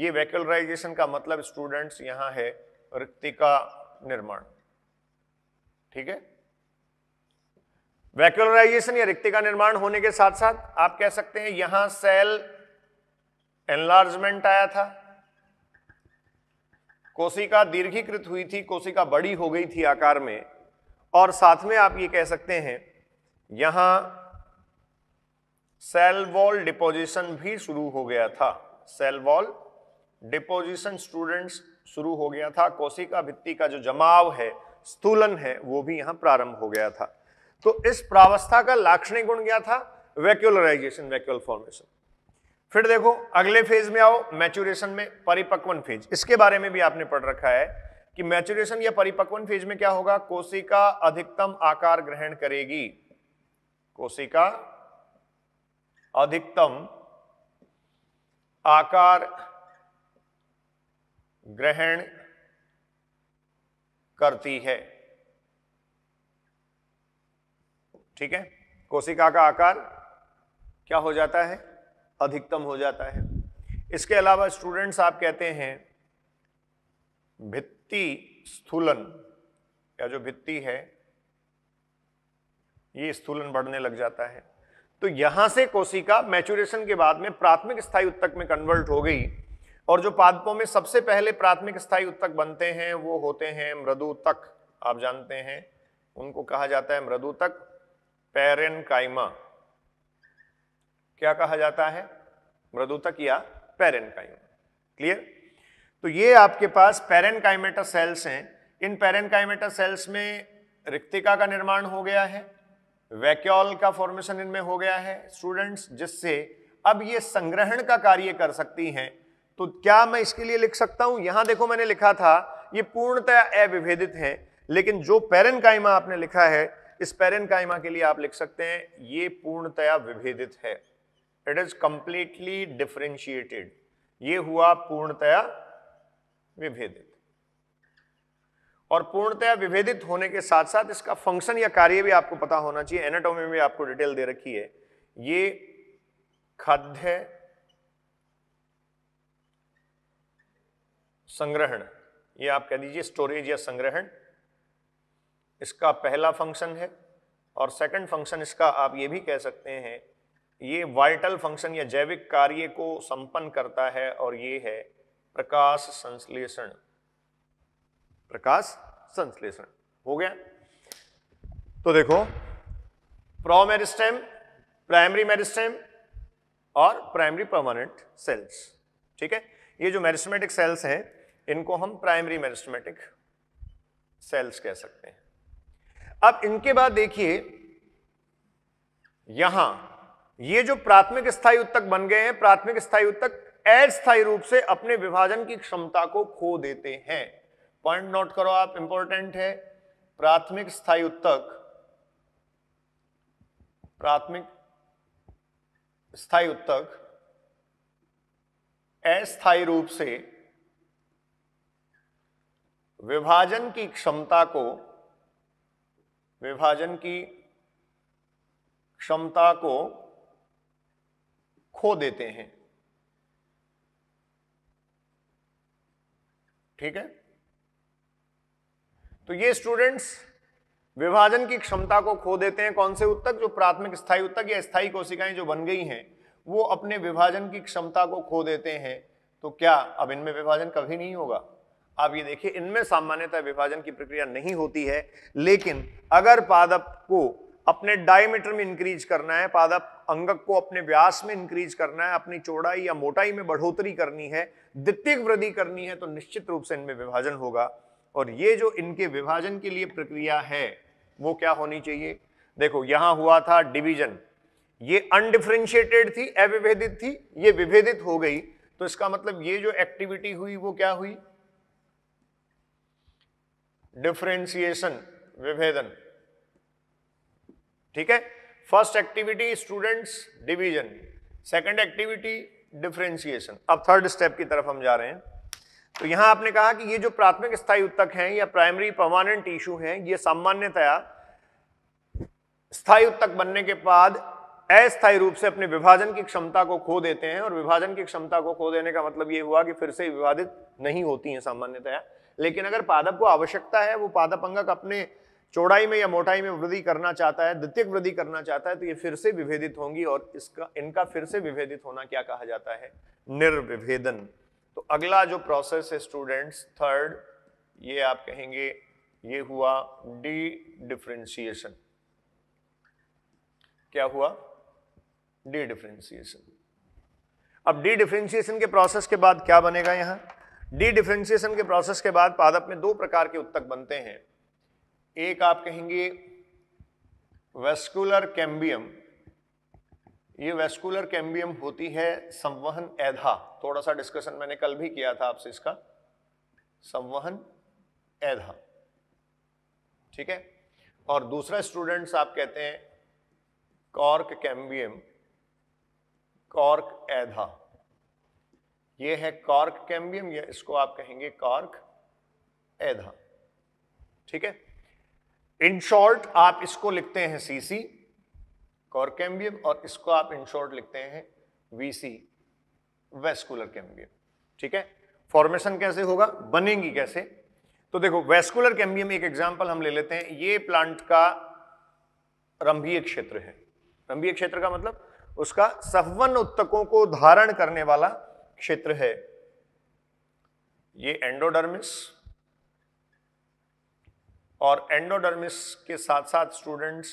A: ये वैक्यूलराइजेशन का मतलब स्टूडेंट्स यहां है रिक्तिका निर्माण ठीक है वैक्यूलराइजेशन या रिक्तिका निर्माण होने के साथ साथ आप कह सकते हैं यहां सेल एनलार्जमेंट आया था कोशिका दीर्घीकृत हुई थी कोशिका बड़ी हो गई थी आकार में और साथ में आप ये कह सकते हैं यहां सेल वॉल डिपोजिशन भी शुरू हो गया था सेल वॉल डिपोजिशन स्टूडेंट्स शुरू हो गया था कोशिका भित्ति का जो जमाव है स्थूलन है वो भी यहां प्रारंभ हो गया था तो इस प्रावस्था का लाक्षणिक गुण क्या था वैक्यूलराइजेशन वैक्यूल फॉर्मेशन फिर देखो अगले फेज में आओ मैचुरेशन में परिपक्वन फेज इसके बारे में भी आपने पढ़ रखा है कि मैचुरेशन या परिपक्वन फेज में क्या होगा कोशिका अधिकतम आकार ग्रहण करेगी कोशिका अधिकतम आकार ग्रहण करती है ठीक है कोशिका का आकार क्या हो जाता है अधिकतम हो जाता है इसके अलावा स्टूडेंट्स आप कहते हैं भित्ति स्थूलन या जो भित्ति है ये स्थूलन बढ़ने लग जाता है तो यहां से कोशिका मैचुरेशन के बाद में प्राथमिक स्थायी उत्तक में कन्वर्ट हो गई और जो पादपों में सबसे पहले प्राथमिक स्थायी उत्तक बनते हैं वो होते हैं मृदु तक आप जानते हैं उनको कहा जाता है मृदु तक पेरेन काइमा क्या कहा जाता है मृदुतक या पेरेनकाइम क्लियर तो ये आपके पास पेरेनकाइमेटा सेल्स हैं इन पेरेनकाइमेटा सेल्स में रिक्तिका का निर्माण हो गया है वैक्यूल का फॉर्मेशन इनमें हो गया है स्टूडेंट्स जिससे अब ये संग्रहण का कार्य कर सकती हैं तो क्या मैं इसके लिए लिख सकता हूं यहां देखो मैंने लिखा था ये पूर्णतया अविभेदित है लेकिन जो पेरेनकाइमा आपने लिखा है इस पेरेनकाइमा के लिए आप लिख सकते हैं ये पूर्णतया विभेदित है इट इज कंप्लीटली डिफ्रेंशिएटेड ये हुआ पूर्णतया विभेदित और पूर्णतया विभेदित होने के साथ साथ इसका फंक्शन या कार्य भी आपको पता होना चाहिए एनाटोमी में आपको डिटेल दे रखी है ये खाद्य संग्रहण ये आप कह दीजिए स्टोरेज या संग्रहण इसका पहला फंक्शन है और सेकंड फंक्शन इसका आप ये भी कह सकते हैं ये वाइटल फंक्शन या जैविक कार्य को संपन्न करता है और ये है प्रकाश संश्लेषण प्रकाश संश्लेषण हो गया तो देखो प्रोमेरिस्टेम प्राइमरी मेरिस्टेम और प्राइमरी परमानेंट सेल्स ठीक है ये जो मेरिस्टमेटिक सेल्स हैं इनको हम प्राइमरी मेरिस्टमेटिक सेल्स कह सकते हैं अब इनके बाद देखिए यहां ये जो प्राथमिक स्थायी उत्तक बन गए हैं प्राथमिक स्थायी उत्तक अस्थायी रूप से अपने विभाजन की क्षमता को खो देते हैं पॉइंट नोट करो आप इंपॉर्टेंट है प्राथमिक स्थायी उत्तक प्राथमिक स्थायी उत्तक अस्थायी रूप से विभाजन की क्षमता को विभाजन की क्षमता को खो देते हैं ठीक है तो ये स्टूडेंट्स विभाजन की क्षमता को खो देते हैं कौन से उत्तक जो प्राथमिक स्थायी उत्तक या स्थाई कोशिकाएं जो बन गई हैं वो अपने विभाजन की क्षमता को खो देते हैं तो क्या अब इनमें विभाजन कभी नहीं होगा आप ये देखिए इनमें सामान्यतः विभाजन की प्रक्रिया नहीं होती है लेकिन अगर पादप को अपने डायमीटर में इंक्रीज करना है पादप अंगक को अपने व्यास में इंक्रीज करना है अपनी चौड़ाई या मोटाई में बढ़ोतरी करनी है द्वितीय वृद्धि करनी है तो निश्चित रूप से इनमें विभाजन होगा और ये जो इनके विभाजन के लिए प्रक्रिया है वो क्या होनी चाहिए देखो यहां हुआ था डिवीजन ये अनडिफ्रेंशिएटेड थी अविभेदित थी ये विभेदित हो गई तो इसका मतलब ये जो एक्टिविटी हुई वो क्या हुई डिफ्रेंसिएशन विभेदन ठीक है first activity students division second activity differentiation अब थर्ड स्टेप की तरफ हम जा रहे हैं तो यहां आपने कहा कि ये जो प्राथमिक स्थायी उत्तक हैं या प्राइमरी परमानेंट इशू हैं ये सामान्यतया स्थायी उत्तक बनने के बाद अस्थायी रूप से अपने विभाजन की क्षमता को खो देते हैं और विभाजन की क्षमता को खो देने का मतलब ये हुआ कि फिर से विभाजित नहीं होती हैं सामान्यतया लेकिन अगर पादप को आवश्यकता है वो पादप अंगक अपने चौड़ाई में या मोटाई में वृद्धि करना चाहता है द्वितीय वृद्धि करना चाहता है तो ये फिर से विभेदित होंगी और इसका इनका फिर से विभेदित होना क्या कहा जाता है निर्विभेदन तो अगला जो प्रोसेस है स्टूडेंट्स थर्ड ये आप कहेंगे ये हुआ डी डिफ्रेंसिएशन क्या हुआ डी डिफ्रेंसिएशन अब डी डिफ्रेंसिएशन के प्रोसेस के बाद क्या बनेगा यहाँ डी डिफ्रेंसिएशन के प्रोसेस के बाद पादप में दो प्रकार के उत्तक बनते हैं एक आप कहेंगे वेस्कुलर कैम्बियम ये वेस्कुलर कैम्बियम होती है संवहन ऐधा थोड़ा सा डिस्कशन मैंने कल भी किया था आपसे इसका संवहन ऐधा ठीक है और दूसरा स्टूडेंट्स आप कहते हैं कॉर्क कैम्बियम कॉर्क ऐधा ये है कॉर्क कैम्बियम या इसको आप कहेंगे कॉर्क ऐधा ठीक है इन शॉर्ट आप इसको लिखते हैं सीसी कैम्बियम और इसको आप इन शॉर्ट लिखते हैं वीसी वेस्कुलर कैम्बियम ठीक है फॉर्मेशन कैसे होगा बनेगी कैसे तो देखो वेस्कुलर कैम्बियम एक एग्जाम्पल हम ले लेते हैं ये प्लांट का रंभीय क्षेत्र है रंभीय क्षेत्र का मतलब उसका सफवन उत्तकों को धारण करने वाला क्षेत्र है ये एंडोडर्मिस और एंडोडर्मिस के साथ साथ स्टूडेंट्स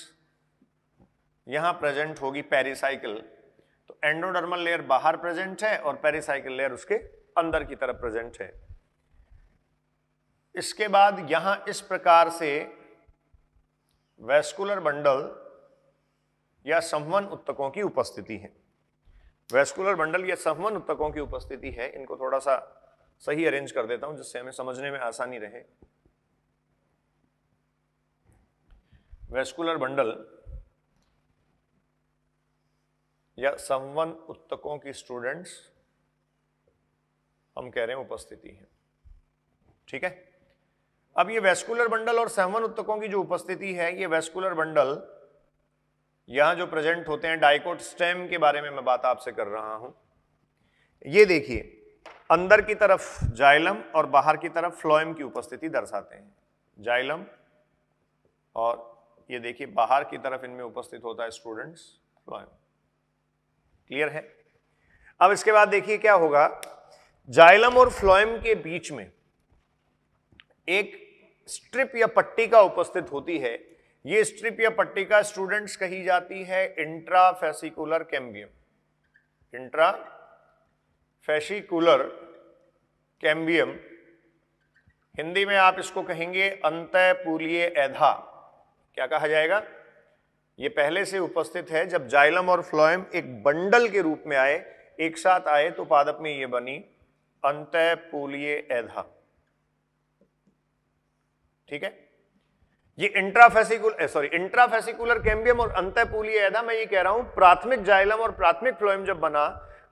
A: यहाँ प्रेजेंट होगी पेरिसाइकिल तो एंडोडर्मल लेयर बाहर प्रेजेंट है और पेरिसाइकिल लेयर उसके अंदर की तरफ प्रेजेंट है इसके बाद यहाँ इस प्रकार से वेस्कुलर बंडल या संवन उत्तकों की उपस्थिति है वेस्कुलर बंडल या संवन उत्तकों की उपस्थिति है इनको थोड़ा सा सही अरेंज कर देता हूँ जिससे हमें समझने में आसानी रहे वेस्कुलर बंडल या संवन उत्तकों की स्टूडेंट्स हम कह रहे हैं उपस्थिति है ठीक है अब ये वेस्कुलर बंडल और संवन उत्तकों की जो उपस्थिति है ये वेस्कुलर बंडल यहां जो प्रेजेंट होते हैं डाइकोट स्टेम के बारे में मैं बात आपसे कर रहा हूं ये देखिए अंदर की तरफ जाइलम और बाहर की तरफ फ्लोएम की उपस्थिति दर्शाते हैं जाइलम और ये देखिए बाहर की तरफ इनमें उपस्थित होता है स्टूडेंट्स फ्लोएम क्लियर है अब इसके बाद देखिए क्या होगा जाइलम और फ्लोएम के बीच में एक स्ट्रिप या पट्टिका उपस्थित होती है ये स्ट्रिप या पट्टिका स्टूडेंट्स कही जाती है intrafascicular cambium intrafascicular cambium Hindi में आप इसको कहेंगे अंतपुलीय एधा क्या कहा जाएगा ये पहले से उपस्थित है जब जाइलम और फ्लोएम एक बंडल के रूप में आए एक साथ आए तो पादप में ये बनी अंत पोलिय ठीक है ये इंट्राफेसिकुलर सॉरी इंट्राफेसिकुलर कैम्बियम और अंत पोलिय मैं ये कह रहा हूं प्राथमिक जाइलम और प्राथमिक फ्लोएम जब बना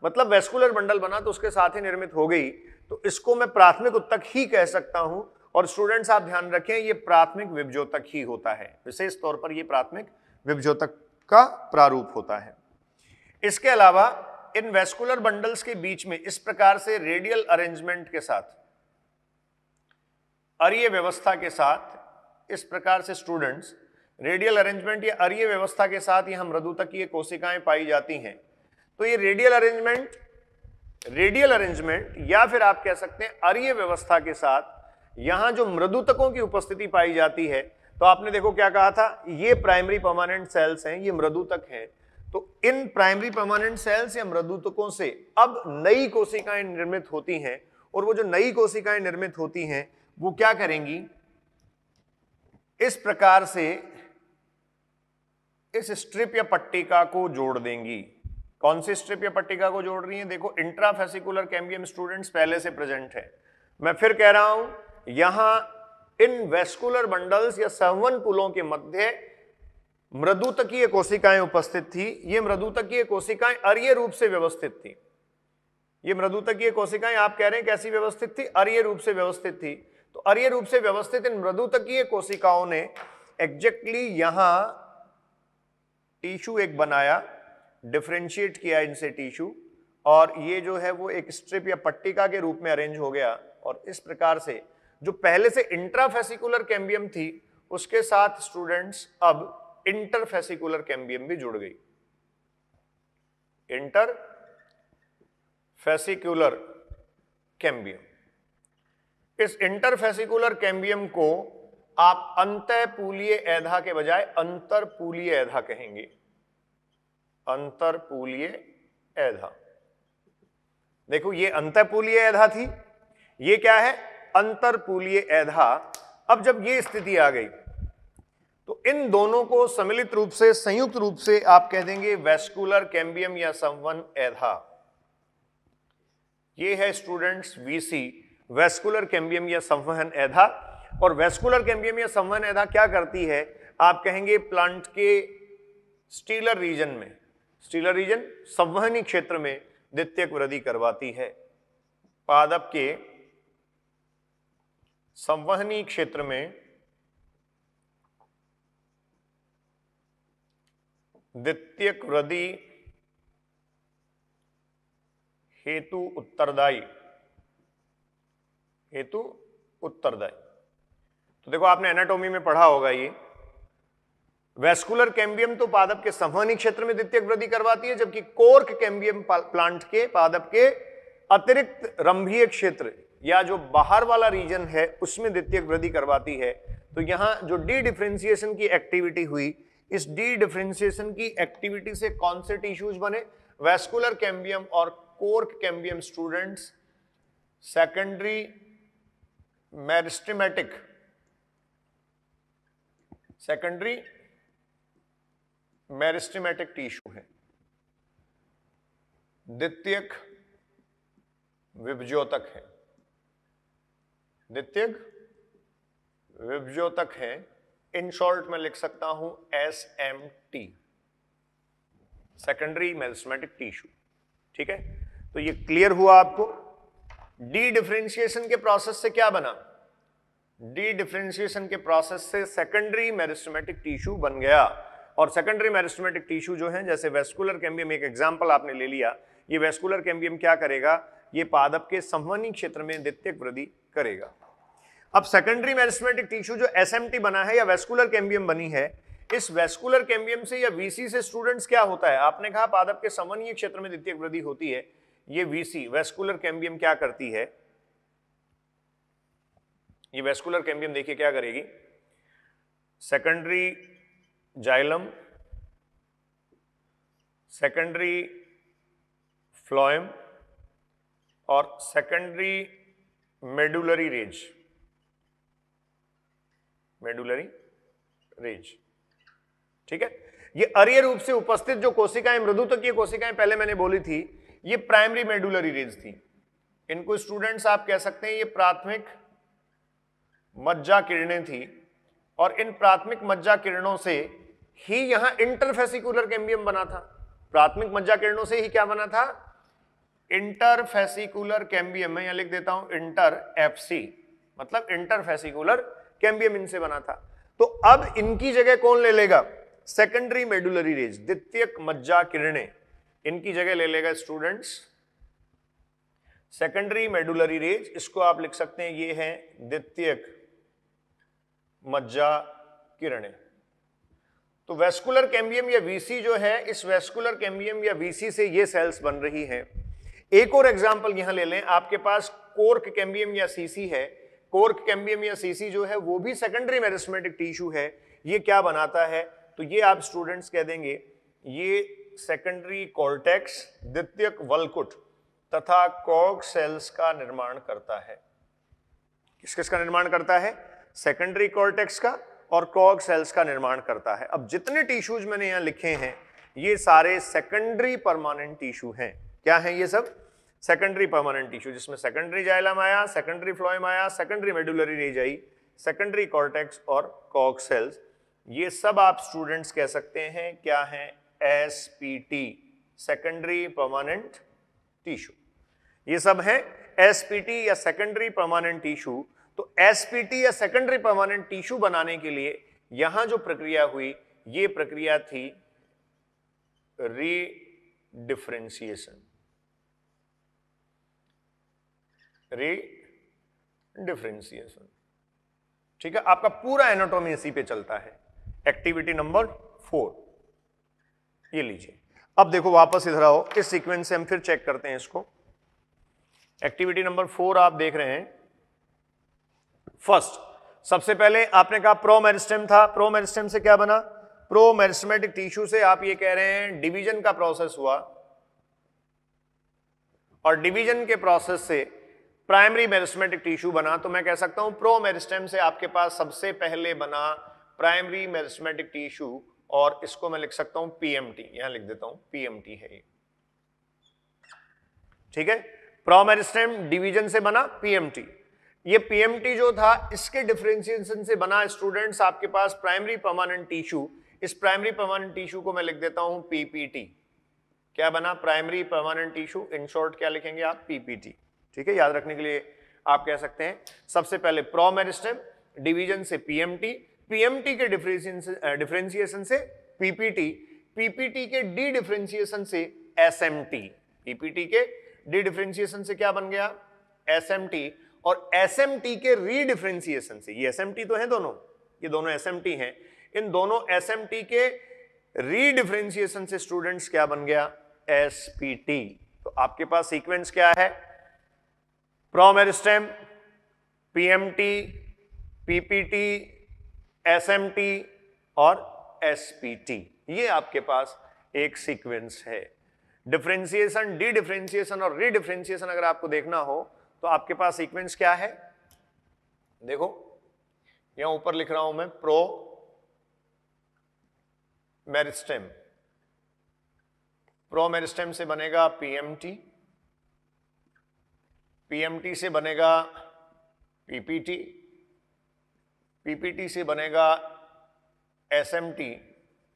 A: मतलब वेस्कुलर बंडल बना तो उसके साथ ही निर्मित हो गई तो इसको मैं प्राथमिक उत्तक ही कह सकता हूं और स्टूडेंट्स आप ध्यान रखें ये प्राथमिक विभजोतक ही होता है विशेष तौर पर यह प्राथमिक विभजोतक का प्रारूप होता है इसके अलावा इन वेस्कुलर बंडल्स के बीच में इस प्रकार से रेडियल अरेंजमेंट के साथ अरिय व्यवस्था के साथ इस प्रकार से स्टूडेंट्स रेडियल अरेंजमेंट या अरिय व्यवस्था के साथ हम मृदु तक ये कोशिकाएं पाई जाती हैं तो ये रेडियल अरेंजमेंट रेडियल अरेंजमेंट या फिर आप कह सकते हैं अरिय व्यवस्था के साथ यहां जो मृदुतकों की उपस्थिति पाई जाती है तो आपने देखो क्या कहा था ये प्राइमरी परमानेंट सेल्स हैं ये मृदुतक हैं तो इन प्राइमरी परमानेंट सेल्स या मृदुतकों से अब नई कोशिकाएं निर्मित होती हैं और वो जो नई कोशिकाएं निर्मित होती हैं वो क्या करेंगी इस प्रकार से इस स्ट्रिप या पट्टिका को जोड़ देंगी कौन सी स्ट्रिप या पट्टिका को जोड़ रही है देखो इंट्राफेसिकुलर कैम्बियम स्टूडेंट्स पहले से प्रेजेंट है मैं फिर कह रहा हूं यहां इन वेस्कुलर बंडल्स या सहवन पुलों के मध्य मृदुतकीय कोशिकाएं उपस्थित थी ये मृदुतकीय कोशिकाएं अर्य रूप से व्यवस्थित थी ये मृदुतकीय कोशिकाएं आप कह रहे हैं कैसी व्यवस्थित थी अर्य रूप से व्यवस्थित थी तो अर्य रूप से व्यवस्थित इन मृदुतकीय कोशिकाओं ने एग्जैक्टली यहां टीशू एक बनाया डिफ्रेंशिएट किया इनसे टीशू और ये जो है वो एक स्ट्रिप या पट्टिका के रूप में अरेंज हो गया और इस प्रकार से जो पहले से इंट्राफेसिकुलर कैम्बियम थी उसके साथ स्टूडेंट्स अब इंटरफेसिकुलर कैम्बियम भी जुड़ गई इंटर फेसिकुलर कैम्बियम इस इंटरफेसिकुलर कैम्बियम को आप अंतःपूलीय एधा के बजाय अंतरपूलीय एधा कहेंगे अंतरपूलीय एधा देखो ये अंतःपूलीय एधा थी ये क्या है अंतरपूलीय ऐधा अब जब ये स्थिति आ गई तो इन दोनों को सम्मिलित रूप से संयुक्त रूप से आप कह देंगे वेस्कुलर कैम्बियम या संवन ऐधा ये है स्टूडेंट्स वीसी वेस्कुलर कैम्बियम या संवहन ऐधा और वेस्कुलर कैम्बियम या संवहन ऐधा क्या करती है आप कहेंगे प्लांट के स्टीलर रीजन में स्टीलर रीजन संवहनी क्षेत्र में द्वितीयक वृद्धि करवाती है पादप के संवहनी क्षेत्र में द्वितीय वृद्धि हेतु उत्तरदायी हेतु उत्तरदायी तो देखो आपने एनाटोमी में पढ़ा होगा ये वेस्कुलर कैम्बियम तो पादप के संवहनी क्षेत्र में द्वितीय वृद्धि करवाती है जबकि कोर्क कैम्बियम प्लांट के पादप के अतिरिक्त रंभीय क्षेत्र या जो बाहर वाला रीजन है उसमें द्वितीय वृद्धि करवाती है तो यहाँ जो डी डिफ्रेंसिएशन की एक्टिविटी हुई इस डी डिफ्रेंसिएशन की एक्टिविटी से कौन से टिश्यूज बने वेस्कुलर कैम्बियम और cork cambium students secondary meristematic secondary meristematic tissue है द्वितीयक विभज्योतक है नित्यग विभ्योतक हैं इन शॉर्ट में लिख सकता हूं S M T secondary meristematic tissue ठीक है तो ये क्लियर हुआ आपको डी डिफ्रेंशिएशन के प्रोसेस से क्या बना डी डिफ्रेंशिएशन के प्रोसेस से सेकेंडरी मेरिस्टमेटिक टिश्यू बन गया और सेकेंडरी मेरिस्टमेटिक टिश्यू जो है जैसे वेस्कुलर कैम्बियम एक एग्जाम्पल आपने ले लिया ये वेस्कुलर कैम्बियम क्या करेगा ये पादप के संवनी क्षेत्र में द्वितीय वृद्धि करेगा अब सेकेंडरी मेरिस्मेटिक टिश्यू जो एस बना है या वेस्कुलर कैम्बियम बनी है इस वेस्कुलर कैम्बियम से या वीसी से स्टूडेंट्स क्या होता है आपने कहा पादप के समन्वय क्षेत्र में द्वितीय वृद्धि होती है ये वीसी वेस्कुलर कैम्बियम क्या करती है ये वेस्कुलर कैम्बियम देखिए क्या करेगी सेकेंडरी जाइलम सेकेंडरी फ्लोएम और secondary medullary rays medullary rays ठीक है ये अरिय रूप से उपस्थित जो कोशिकाएं मृदु तक ये कोशिकाएं पहले मैंने बोली थी ये प्राइमरी मेडुलरी रिज थी इनको स्टूडेंट्स आप कह सकते हैं ये प्राथमिक मज्जा किरणें थी और इन प्राथमिक मज्जा किरणों से ही यहां इंटरफेसिकुलर कैम्बियम बना था प्राथमिक मज्जा किरणों से ही क्या बना था इंटरफेसिकुलर कैम्बियम मैं यहां लिख देता हूं इंटर एफसी मतलब इंटरफेसिकुलर कैम्बियम इनसे बना था तो अब इनकी जगह कौन ले लेगा सेकेंडरी मेडुलरी रेज द्वितीयक मज्जा किरणें इनकी जगह ले लेगा स्टूडेंट्स सेकेंडरी मेडुलरी रेज इसको आप लिख सकते हैं ये है द्वितीयक मज्जा किरणें तो वेस्कुलर कैम्बियम या वीसी जो है इस वेस्कुलर कैम्बियम या वीसी से ये सेल्स बन रही हैं एक और एग्जांपल यहां ले लें आपके पास कोर्क कैम्बियम या सीसी है कोर्क कैम्बियम या सीसी जो है वो भी सेकेंडरी मेरिस्मेटिक टिश्यू है ये क्या बनाता है तो ये आप स्टूडेंट्स कह देंगे ये सेकेंडरी कॉर्टेक्स द्वितीयक वलकुट तथा कॉक सेल्स का निर्माण करता है किस किस का निर्माण करता है सेकेंडरी कॉर्टेक्स का और कॉक सेल्स का निर्माण करता है अब जितने टिश्यूज मैंने यहां लिखे हैं ये सारे सेकेंडरी परमानेंट टिश्यू हैं क्या हैं ये सब सेकेंडरी परमानेंट टिश्यू जिसमें सेकेंडरी जाइलम आया सेकेंडरी फ्लोएम आया सेकेंडरी मेडुलरी रेज आई सेकेंडरी कॉर्टेक्स और कॉक सेल्स ये सब आप स्टूडेंट्स कह सकते हैं क्या है S P T secondary permanent tissue ये सब है एस पी टी या सेकेंडरी परमानेंट टिश्यू तो एस पी टी या सेकेंडरी परमानेंट टिश्यू बनाने के लिए यहां जो प्रक्रिया हुई ये प्रक्रिया थी रीडिफ्रेंसिएशन री डिफ्रेंसिएशन ठीक है आपका पूरा एनाटोमी इसी पे चलता है एक्टिविटी नंबर फोर ये लीजिए अब देखो वापस इधर आओ इस सीक्वेंस से हम फिर चेक करते हैं इसको एक्टिविटी नंबर फोर आप देख रहे हैं फर्स्ट सबसे पहले आपने कहा प्रो मेरिस्टेम था प्रो मेरिस्टेम से क्या बना प्रो मेरिस्टमेटिक टिश्यू से आप ये कह रहे हैं डिवीजन का प्रोसेस हुआ और डिवीजन के प्रोसेस से प्राइमरी मेरिस्मेटिक टिश्यू बना तो मैं कह सकता हूं प्रो मेरिस्टेम से आपके पास सबसे पहले बना प्राइमरी मेरिस्मेटिक टिश्यू और इसको मैं लिख सकता हूं पीएमटी यहां लिख देता हूं पीएमटी है ये ठीक है प्रोमेरिस्टेम डिवीजन से बना पीएमटी ये पीएमटी जो था इसके डिफ्रेंसिएशन से बना स्टूडेंट्स आपके पास प्राइमरी परमानेंट टिश्यू इस प्राइमरी परमानेंट टिश्यू को मैं लिख देता हूं पीपीटी क्या बना primary permanent tissue in short क्या लिखेंगे आप पीपीटी ठीक है याद रखने के लिए आप कह सकते हैं सबसे पहले प्रो मेरिस्टम डिवीजन से पीएमटी पीएमटी के डिफ्रेंसिएशन से पीपीटी पीपीटी के डी डिफ्रेंसिएशन से एसएमटी पीपीटी के डी डिफरेंशिएशन से क्या बन गया एसएमटी और एसएमटी के रीडिफ्रेंसिएशन से ये एसएमटी तो है दोनों ये दोनों एसएमटी हैं इन दोनों एसएमटी के रीडिफ्रेंसिएशन से स्टूडेंट्स क्या बन गया एसपीटी तो आपके पास सीक्वेंस क्या है promeristem PMT PPT SMT और एसपीटी ये आपके पास एक सीक्वेंस है डिफ्रेंसिएशन डी डिफ्रेंसिएशन और रीडिफ्रेंसिएशन अगर आपको देखना हो तो आपके पास सीक्वेंस क्या है देखो यहां ऊपर लिख रहा हूं मैं प्रो मेरिस्टेम प्रो मेरिस्टेम से बनेगा पीएमटी पीएमटी से बनेगा पीपीटी पीपीटी से बनेगा एसएमटी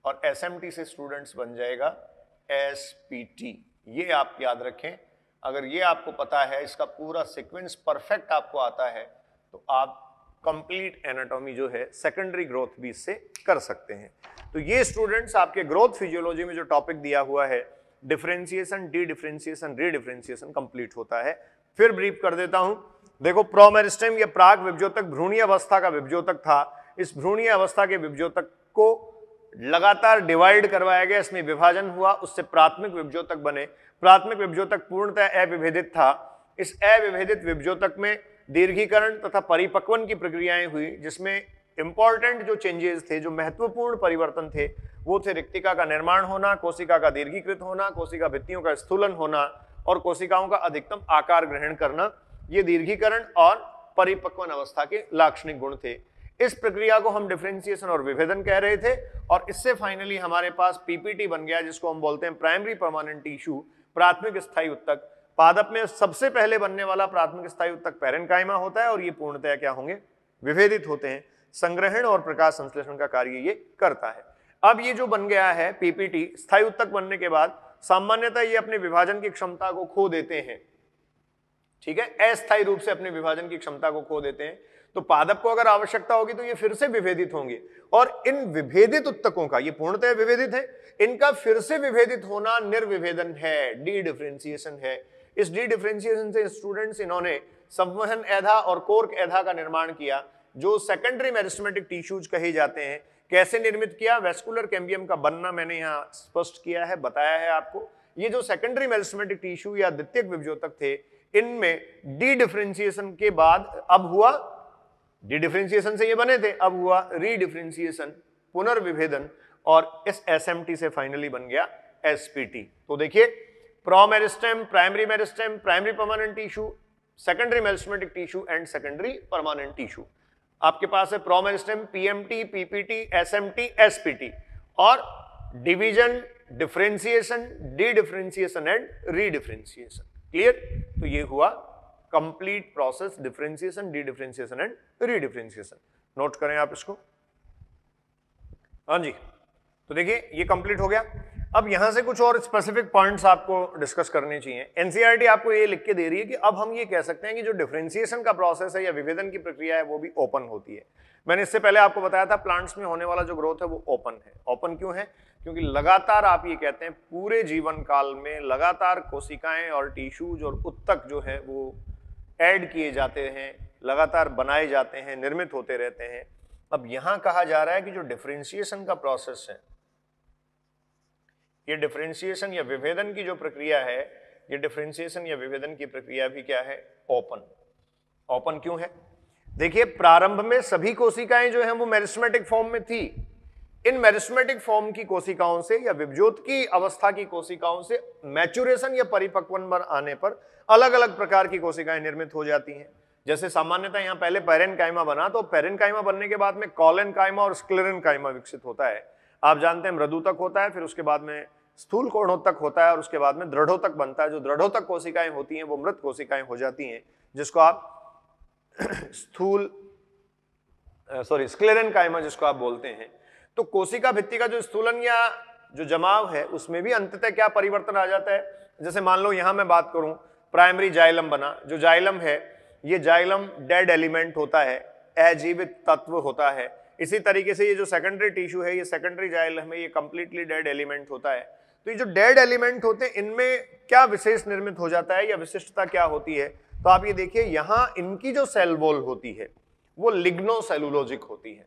A: और एसएमटी से स्टूडेंट्स बन जाएगा एसपीटी ये आप याद रखें अगर ये आपको पता है इसका पूरा सीक्वेंस परफेक्ट आपको आता है तो आप कंप्लीट एनाटॉमी जो है सेकेंडरी ग्रोथ भी इससे कर सकते हैं तो ये स्टूडेंट्स आपके ग्रोथ फिजियोलॉजी में जो टॉपिक दिया हुआ है differentiation de re redifferentiation complete होता है फिर ब्रीफ कर देता हूं देखो प्रोमेरिस्टम यह प्राग विभ्योतक भ्रूणीय अवस्था का विभ्योतक था इस भ्रूणीय अवस्था के विभ्योतक को लगातार डिवाइड करवाया गया इसमें विभाजन हुआ उससे प्राथमिक विभ्योतक बने प्राथमिक विभ्योतक पूर्णतः अविभेदित था इस अविभेदित विभ्योतक में दीर्घीकरण तथा परिपक्वन की प्रक्रियाएं हुई जिसमें इंपॉर्टेंट जो चेंजेस थे जो महत्वपूर्ण परिवर्तन थे वो थे रिक्तिका का निर्माण होना कोशिका का दीर्घीकृत होना कोशिका भित्तियों का स्थूलन होना और कोशिकाओं का अधिकतम आकार ग्रहण करना ये दीर्घीकरण और परिपक्वन अवस्था के लाक्षणिक गुण थे इस प्रक्रिया को हम डिफ्रेंसिएशन और विभेदन कह रहे थे और इससे फाइनली हमारे पास पीपीटी बन गया जिसको हम बोलते हैं प्राइमरी परमानेंट टिश्यू प्राथमिक स्थायी उत्तक पादप में सबसे पहले बनने वाला प्राथमिक स्थायी उत्तक कायमा होता है और ये पूर्णतया क्या होंगे विभेदित होते हैं संग्रहण और प्रकाश संश्लेषण का कार्य ये करता है अब ये जो बन गया है पीपीटी स्थायी उत्तक बनने के बाद सामान्यतः ये अपने विभाजन की क्षमता को खो देते हैं ठीक है अस्थायी रूप से अपने विभाजन की क्षमता को खो देते हैं तो पादप को अगर आवश्यकता होगी तो ये फिर से विभेदित होंगे और इन विभेदित उत्तकों का ये पूर्णतः विभेदित है इनका फिर से विभेदित होना निर्विभेदन है डी डिफ्रेंसिएशन है इस डी डिफ्रेंसिएशन से स्टूडेंट्स इन्होंने संवहन एधा और कोर्क एधा का निर्माण किया जो सेकेंडरी मेरिस्टमेटिक टिश्यूज कहे जाते हैं कैसे निर्मित किया वेस्कुलर कैम्बियम का बनना मैंने यहाँ स्पष्ट किया है बताया है आपको ये जो सेकेंडरी मेलिस्मेटिक टिश्यू या द्वितीय विभजोतक थे इनमें डी डिफ्रेंसिएशन के बाद अब हुआ डी डिफ्रेंसिएशन से ये बने थे अब हुआ डिफ्रेंसिएशन पुनर्विभेदन और इस टी से फाइनली बन गया एसपीटी तो देखिए meristem primary meristem primary permanent tissue secondary meristematic tissue and secondary permanent tissue आपके पास है promeristem PMT PPT SMT SPT और division differentiation dedifferentiation and redifferentiation clear तो ये हुआ complete process differentiation dedifferentiation and redifferentiation note करें आप इसको हाँ जी तो देखिए ये कंप्लीट हो गया अब यहां से कुछ और स्पेसिफिक पॉइंट्स आपको डिस्कस करने चाहिए एनसीईआरटी e आपको ये लिख के दे रही है कि अब हम ये कह सकते हैं कि जो डिफ्रेंसिएशन का प्रोसेस है या विभेदन की प्रक्रिया है वो भी ओपन होती है मैंने इससे पहले आपको बताया था प्लांट्स में होने वाला जो ग्रोथ है वो ओपन है ओपन क्यों है क्योंकि लगातार आप ये कहते हैं पूरे जीवन काल में लगातार कोशिकाएं और टिश्यूज और उत्तक जो है वो ऐड किए जाते हैं लगातार बनाए जाते हैं निर्मित होते रहते हैं अब यहाँ कहा जा रहा है कि जो डिफ्रेंशिएशन का प्रोसेस है ये डिफ्रेंसिएशन या विभेदन की जो प्रक्रिया है ये डिफ्रेंसिएशन या विभेदन की प्रक्रिया भी क्या है ओपन ओपन क्यों है देखिए प्रारंभ में सभी कोशिकाएं जो हैं वो मेरिस्मेटिक फॉर्म में थी इन मेरिस्मेटिक फॉर्म की कोशिकाओं से या विभजोत की अवस्था की कोशिकाओं से मैचुरेशन या परिपक्वन पर आने पर अलग अलग प्रकार की कोशिकाएं निर्मित हो जाती हैं जैसे सामान्यतः यहां पहले पेरेन कायमा बना तो पेरेन कायमा बनने के बाद में कॉलन कायमा और स्क्लेरन कायमा विकसित होता है आप जानते हैं मृदु तक होता है फिर उसके बाद में स्थूल कोणों तक होता है और उसके बाद में दृढ़ों तक बनता है जो दृढ़ों तक कोशिकाएं होती हैं वो मृत कोशिकाएं हो जाती हैं जिसको आप [clears throat] स्थूल सॉरी स्क्लेरन कायमा जिसको आप बोलते हैं तो कोशिका भित्ति का जो स्थूलन या जो जमाव है उसमें भी अंततः क्या परिवर्तन आ जाता है जैसे मान लो यहां मैं बात करूं प्राइमरी जाइलम बना जो जाइलम है ये जाइलम डेड एलिमेंट होता है अजीवित तत्व होता है इसी तरीके से ये जो सेकेंडरी टिश्यू है ये सेकेंडरी जाइलम है ये कंप्लीटली डेड एलिमेंट होता है तो ये जो डेड एलिमेंट होते हैं इनमें क्या विशेष निर्मित हो जाता है या विशिष्टता क्या होती है तो आप ये देखिए यहां इनकी जो सेल वॉल होती है वो लिग्नोसेलुलोजिक होती है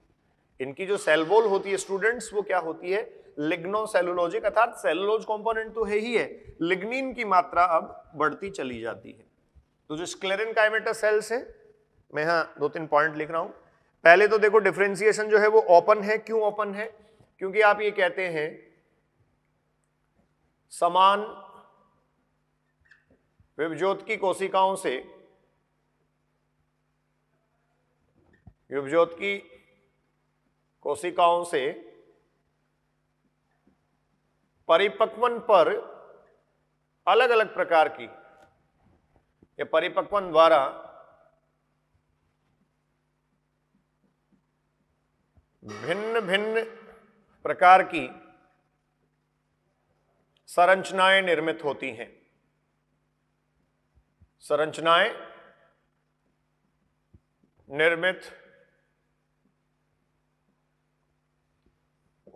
A: इनकी जो सेल वॉल होती है स्टूडेंट्स वो क्या होती है लिग्नोसेलुलोजिक अर्थात सेलुलोज कंपोनेंट तो है ही है लिग्निन की मात्रा अब बढ़ती चली जाती है तो जो स्क्लेरिन काइमेटा सेल्स हैं मैं यहां दो तीन पॉइंट लिख रहा हूं पहले तो देखो डिफ्रेंसिएशन जो है वो ओपन है क्यों ओपन है क्योंकि आप ये कहते हैं समान विभज्योत की कोशिकाओं से विभज्योत की कोशिकाओं से परिपक्वन पर अलग अलग प्रकार की यह परिपक्वन द्वारा भिन्न भिन्न प्रकार की संरचनाएं निर्मित होती हैं संरचनाएं निर्मित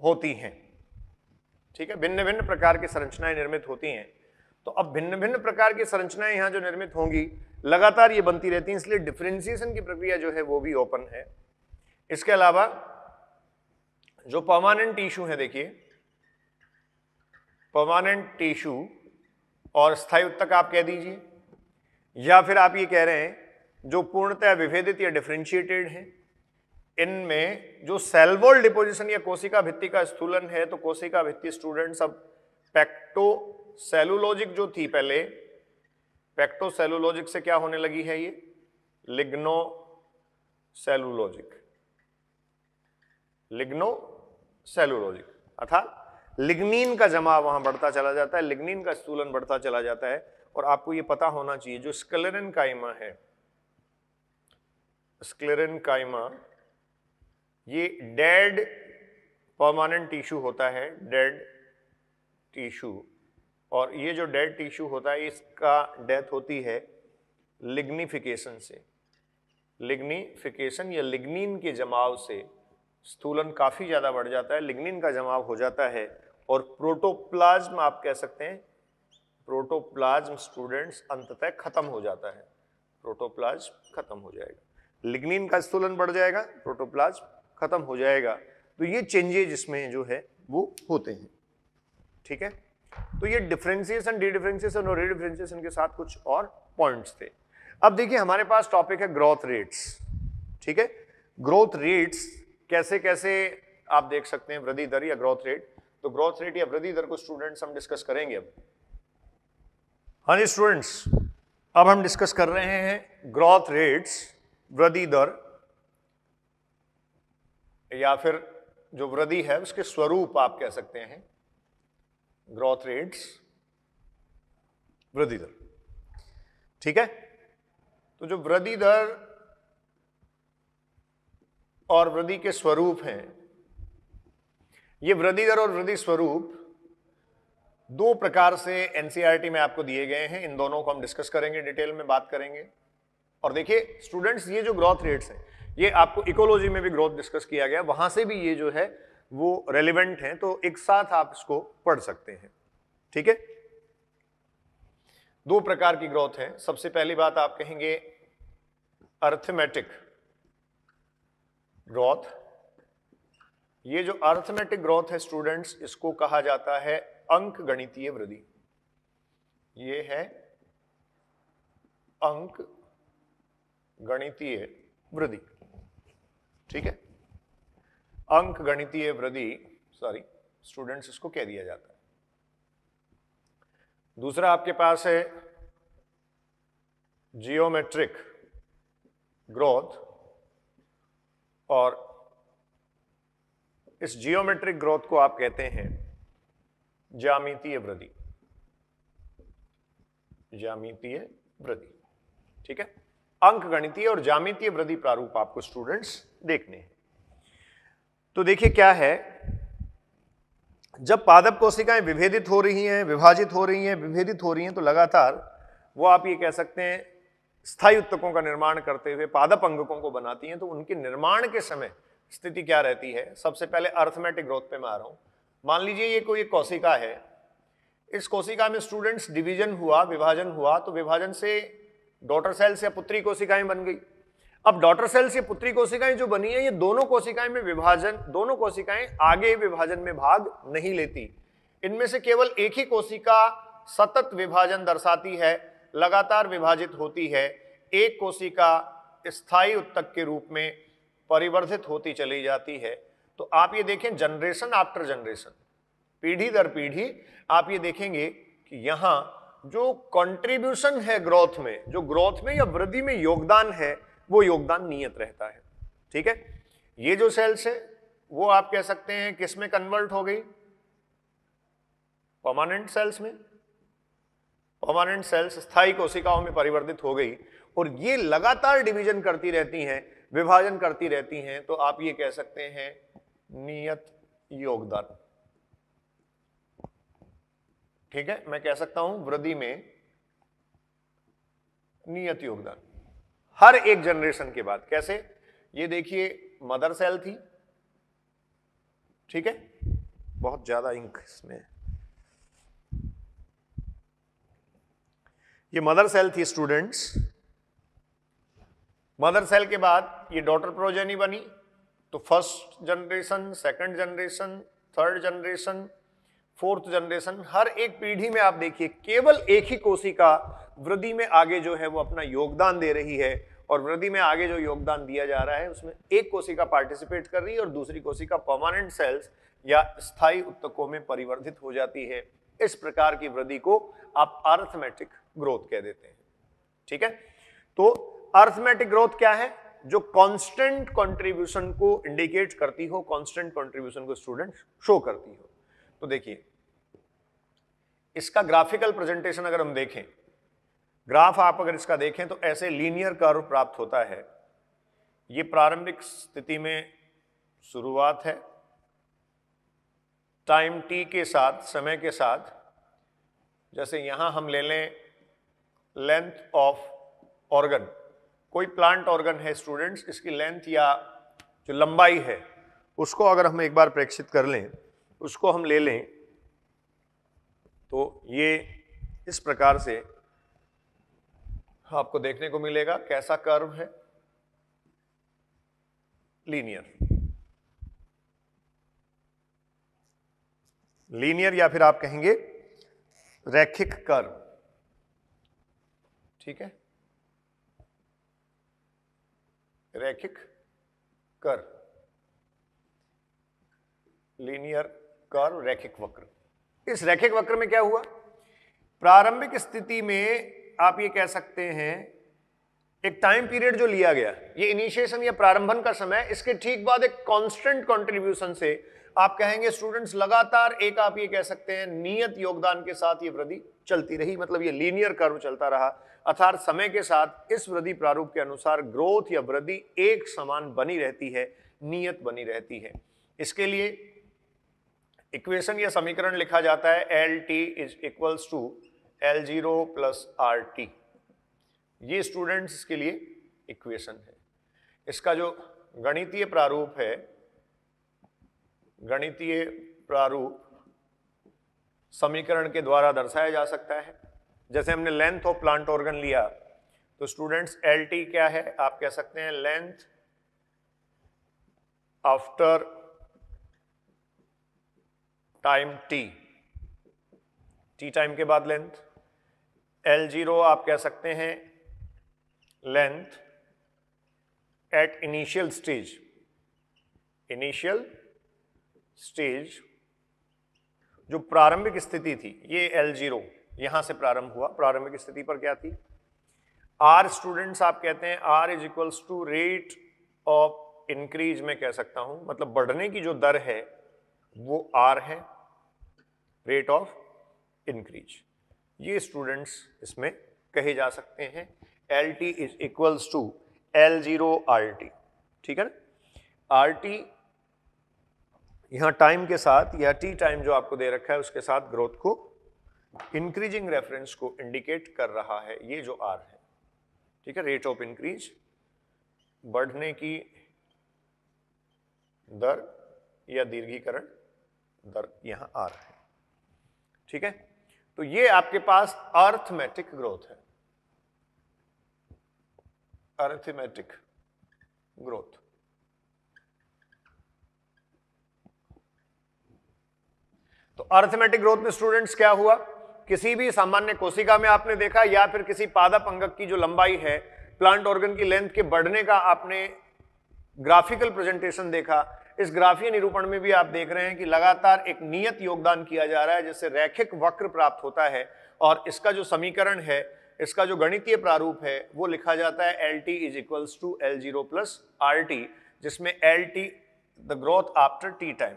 A: होती हैं ठीक है भिन्न भिन्न प्रकार की संरचनाएं निर्मित होती हैं तो अब भिन्न भिन्न प्रकार की संरचनाएं यहां जो निर्मित होंगी लगातार ये बनती रहती हैं इसलिए डिफ्रेंसिएशन की प्रक्रिया जो है वो भी ओपन है इसके अलावा जो परमानेंट इशू है देखिए परमानेंट टिश्यू और स्थायी उत्तक आप कह दीजिए या फिर आप ये कह रहे हैं जो पूर्णतः विभेदित या डिफ्रेंशिएटेड हैं इनमें जो सेलवोल डिपोजिशन या कोशिका भित्ति का स्थूलन है तो कोशिका भित्ति स्टूडेंट अब पैक्टो सेलुलॉजिक जो थी पहले पैक्टो सेलुलॉजिक से क्या होने लगी है ये लिग्नो सेलुलॉजिक लिग्नो सेलुलॉजिक अर्थात लिग्निन का जमा वहां बढ़ता चला जाता है लिग्निन का स्थूलन बढ़ता चला जाता है और आपको यह पता होना चाहिए जो स्क्लेरन कायमा है स्क्लेरन कायमा ये डेड परमानेंट टिश्यू होता है डेड टिश्यू और ये जो डेड टिश्यू होता है इसका डेथ होती है लिग्निफिकेशन से लिग्निफिकेशन या लिग्निन के जमाव से स्थूलन काफ़ी ज़्यादा बढ़ जाता है लिग्निन का जमाव हो जाता है और प्रोटोप्लाज्म आप कह सकते हैं प्रोटोप्लाज्म स्टूडेंट्स अंततः खत्म हो जाता है प्रोटोप्लाज्म खत्म हो जाएगा लिग्निन का स्थूलन बढ़ जाएगा प्रोटोप्लाज्म खत्म हो जाएगा तो ये चेंजेज इसमें जो है वो होते हैं ठीक है तो ये डिफ्रेंसिएशन डिडिफ्रेंसिएशन और रिडिफ्रेंसिएशन के साथ कुछ और पॉइंट्स थे अब देखिए हमारे पास टॉपिक है ग्रोथ रेट्स ठीक है ग्रोथ रेट्स कैसे कैसे आप देख सकते हैं वृद्धि दर या ग्रोथ रेट तो ग्रोथ रेट या वृद्धि दर को स्टूडेंट्स हम डिस्कस करेंगे अब हाँ जी स्टूडेंट्स अब हम डिस्कस कर रहे हैं ग्रोथ रेट्स वृद्धि दर या फिर जो वृद्धि है उसके स्वरूप आप कह सकते हैं ग्रोथ रेट्स वृद्धि दर ठीक है तो जो वृद्धि दर और वृद्धि के स्वरूप हैं ये दर और वृद्धि स्वरूप दो प्रकार से एनसीईआरटी e में आपको दिए गए हैं इन दोनों को हम डिस्कस करेंगे डिटेल में बात करेंगे और देखिए स्टूडेंट्स ये जो ग्रोथ रेट्स हैं ये आपको इकोलॉजी में भी ग्रोथ डिस्कस किया गया वहां से भी ये जो है वो रेलिवेंट हैं तो एक साथ आप इसको पढ़ सकते हैं ठीक है दो प्रकार की ग्रोथ है सबसे पहली बात आप कहेंगे अर्थमेटिक ग्रोथ ये जो अर्थमेटिक ग्रोथ है स्टूडेंट्स इसको कहा जाता है अंक गणितीय वृद्धि ये है अंक गणितीय वृद्धि ठीक है अंक गणितीय वृद्धि सॉरी स्टूडेंट्स इसको कह दिया जाता है दूसरा आपके पास है जियोमेट्रिक ग्रोथ और इस जियोमेट्रिक ग्रोथ को आप कहते हैं जामितीय वृद्धि जामितीय वृद्धि ठीक है अंक गणितीय और जामितीय वृद्धि प्रारूप आपको स्टूडेंट्स देखने हैं तो देखिए क्या है जब पादप कोशिकाएं विभेदित हो रही हैं विभाजित हो रही हैं विभेदित हो रही हैं तो लगातार वो आप ये कह सकते हैं स्थायी उत्तकों का निर्माण करते हुए पादप अंगकों को बनाती हैं तो उनके निर्माण के समय स्थिति क्या रहती है सबसे पहले अर्थमेटिक ग्रोथ पे मैं आ रहा हूँ मान लीजिए ये कोई कोशिका है इस कोशिका में स्टूडेंट्स डिवीजन हुआ विभाजन हुआ तो विभाजन से डॉटर सेल्स या पुत्री कोशिकाएं बन गई अब डॉटर सेल्स या पुत्री कोशिकाएं जो बनी है ये दोनों कोशिकाएं में विभाजन दोनों कोशिकाएं आगे विभाजन में भाग नहीं लेती इनमें से केवल एक ही कोशिका सतत विभाजन दर्शाती है लगातार विभाजित होती है एक कोशिका स्थायी उत्तक के रूप में परिवर्तित होती चली जाती है तो आप ये देखें जनरेशन आफ्टर जनरेशन पीढ़ी दर पीढ़ी आप ये देखेंगे कि यहाँ जो कंट्रीब्यूशन है ग्रोथ में जो ग्रोथ में या वृद्धि में योगदान है वो योगदान नियत रहता है ठीक है ये जो सेल्स है वो आप कह सकते हैं किस में कन्वर्ट हो गई परमानेंट सेल्स में परमानेंट सेल्स स्थायी कोशिकाओं में परिवर्तित हो गई और ये लगातार डिवीजन करती रहती हैं विभाजन करती रहती हैं तो आप ये कह सकते हैं नियत योगदान ठीक है मैं कह सकता हूं वृद्धि में नियत योगदान हर एक जनरेशन के बाद कैसे ये देखिए मदर सेल थी ठीक है बहुत ज्यादा इंक इसमें ये मदर सेल थी स्टूडेंट्स मदर सेल के बाद ये डॉटर प्रोजेनी बनी तो first generation second generation third generation fourth generation हर एक पीढ़ी में आप देखिए केवल एक ही कोशिका वृद्धि में आगे जो है वो अपना योगदान दे रही है और वृद्धि में आगे जो योगदान दिया जा रहा है उसमें एक कोशिका पार्टिसिपेट कर रही है और दूसरी कोशिका परमानेंट सेल्स या स्थायी उत्तकों में परिवर्धित हो जाती है इस प्रकार की वृद्धि को आप आर्थमेटिक ग्रोथ कह देते हैं ठीक है तो अर्थमेटिक ग्रोथ क्या है जो कांस्टेंट कंट्रीब्यूशन को इंडिकेट करती हो कांस्टेंट कंट्रीब्यूशन को स्टूडेंट शो करती हो तो देखिए इसका ग्राफिकल प्रेजेंटेशन अगर हम देखें ग्राफ आप अगर इसका देखें तो ऐसे लीनियर कर्व प्राप्त होता है ये प्रारंभिक स्थिति में शुरुआत है टाइम टी के साथ समय के साथ जैसे यहां हम ले लें लेंथ ऑफ ऑर्गन कोई प्लांट ऑर्गन है स्टूडेंट्स इसकी लेंथ या जो लंबाई है उसको अगर हम एक बार प्रेक्षित कर लें उसको हम ले लें तो ये इस प्रकार से आपको देखने को मिलेगा कैसा कर्व है लीनियर लीनियर या फिर आप कहेंगे रैखिक कर्व ठीक है रैखिक कर लीनियर कर रैखिक वक्र इस रैखिक वक्र में क्या हुआ प्रारंभिक स्थिति में आप ये कह सकते हैं एक टाइम पीरियड जो लिया गया ये इनिशिएशन या प्रारंभन का समय इसके ठीक बाद एक कांस्टेंट कंट्रीब्यूशन से आप कहेंगे स्टूडेंट्स लगातार एक आप ये कह सकते हैं नियत योगदान के साथ ये वृद्धि चलती रही मतलब ये लीनियर कर्व चलता रहा अर्थात समय के साथ इस वृद्धि प्रारूप के अनुसार ग्रोथ या वृद्धि एक समान बनी रहती है नियत बनी रहती है इसके लिए इक्वेशन या समीकरण लिखा जाता है L T is equals to L zero plus R T ये स्टूडेंट्स के लिए इक्वेशन है इसका जो गणितीय प्रारूप है गणितीय प्रारूप समीकरण के द्वारा दर्शाया जा सकता है जैसे हमने लेंथ ऑफ प्लांट ऑर्गन लिया तो स्टूडेंट्स एल टी क्या है आप कह सकते हैं length after time T T time के बाद लेंथ एल जीरो आप कह सकते हैं length at initial stage initial stage जो प्रारंभिक स्थिति थी ये एल जीरो यहां से प्रारंभ हुआ प्रारंभिक स्थिति पर क्या थी आर स्टूडेंट्स आप कहते हैं R is equals to rate of increase में कह सकता हूं मतलब बढ़ने की जो दर है वो आर है रेट ऑफ इंक्रीज ये स्टूडेंट्स इसमें कहे जा सकते हैं L T is equals to L zero R T ठीक है ना आर टी यहाँ टाइम के साथ या टी टाइम जो आपको दे रखा है उसके साथ ग्रोथ को इंक्रीजिंग रेफरेंस को इंडिकेट कर रहा है ये जो आर है ठीक है रेट ऑफ इंक्रीज बढ़ने की दर या दीर्घीकरण दर यहाँ आर है ठीक है तो ये आपके पास अर्थमेटिक ग्रोथ है अर्थमेटिक ग्रोथ तो अर्थमेटिक ग्रोथ में स्टूडेंट्स क्या हुआ किसी भी सामान्य कोशिका में आपने देखा या फिर किसी पादप अंगक की जो लंबाई है प्लांट ऑर्गन की लेंथ के बढ़ने का आपने ग्राफिकल प्रेजेंटेशन देखा इस ग्राफीय निरूपण में भी आप देख रहे हैं कि लगातार एक नियत योगदान किया जा रहा है जिससे रैखिक वक्र प्राप्त होता है और इसका जो समीकरण है इसका जो गणितीय प्रारूप है वो लिखा जाता है L T is equals to L zero plus R T जिसमें L T the growth after T time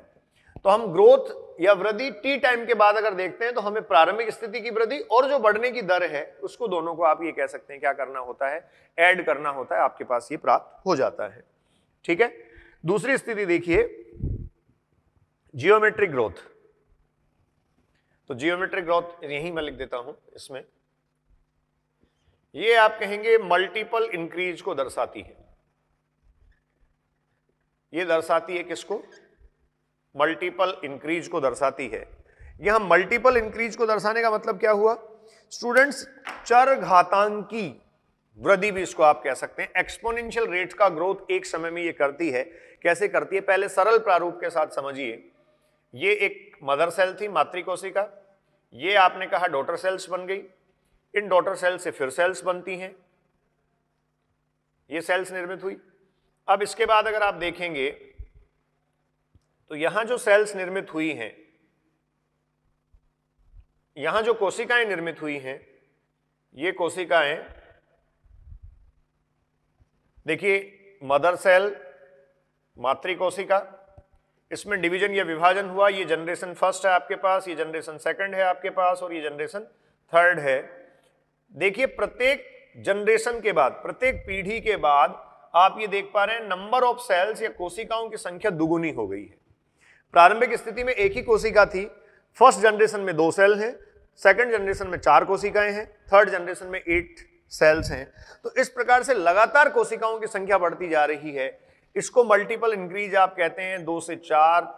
A: तो हम ग्रोथ या वृद्धि टी टाइम के बाद अगर देखते हैं तो हमें प्रारंभिक स्थिति की वृद्धि और जो बढ़ने की दर है उसको दोनों को आप ये कह सकते हैं क्या करना होता है ऐड करना होता है आपके पास ये प्राप्त हो जाता है ठीक है दूसरी स्थिति देखिए जियोमेट्रिक ग्रोथ तो जियोमेट्रिक ग्रोथ यही मैं लिख देता हूं इसमें ये आप कहेंगे मल्टीपल इंक्रीज को दर्शाती है ये दर्शाती है किसको मल्टीपल इंक्रीज को दर्शाती है यहां मल्टीपल इंक्रीज को दर्शाने का मतलब क्या हुआ स्टूडेंट्स चर घातांकी वृद्धि भी इसको आप कह सकते हैं एक्सपोनेंशियल रेट का ग्रोथ एक समय में ये करती है कैसे करती है पहले सरल प्रारूप के साथ समझिए ये एक मदर सेल थी मातृकोशिका ये आपने कहा डॉटर सेल्स बन गई इन डॉटर सेल्स से फिर सेल्स बनती हैं ये सेल्स निर्मित हुई अब इसके बाद अगर आप देखेंगे तो यहां जो सेल्स निर्मित हुई हैं यहां जो कोशिकाएं निर्मित हुई हैं ये कोशिकाएं देखिए मदर सेल मातृ कोशिका इसमें डिवीजन या विभाजन हुआ ये जनरेशन फर्स्ट है आपके पास ये जनरेशन सेकंड है आपके पास और ये जनरेशन थर्ड है देखिए प्रत्येक जनरेशन के बाद प्रत्येक पीढ़ी के बाद आप ये देख पा रहे हैं नंबर ऑफ सेल्स या कोशिकाओं की संख्या दुगुनी हो गई है प्रारंभिक स्थिति में एक ही कोशिका थी फर्स्ट जनरेशन में दो सेल हैं सेकंड जनरेशन में चार कोशिकाएं हैं थर्ड जनरेशन में एट सेल्स हैं तो इस प्रकार से लगातार कोशिकाओं की संख्या बढ़ती जा रही है इसको मल्टीपल इंक्रीज आप कहते हैं दो से चार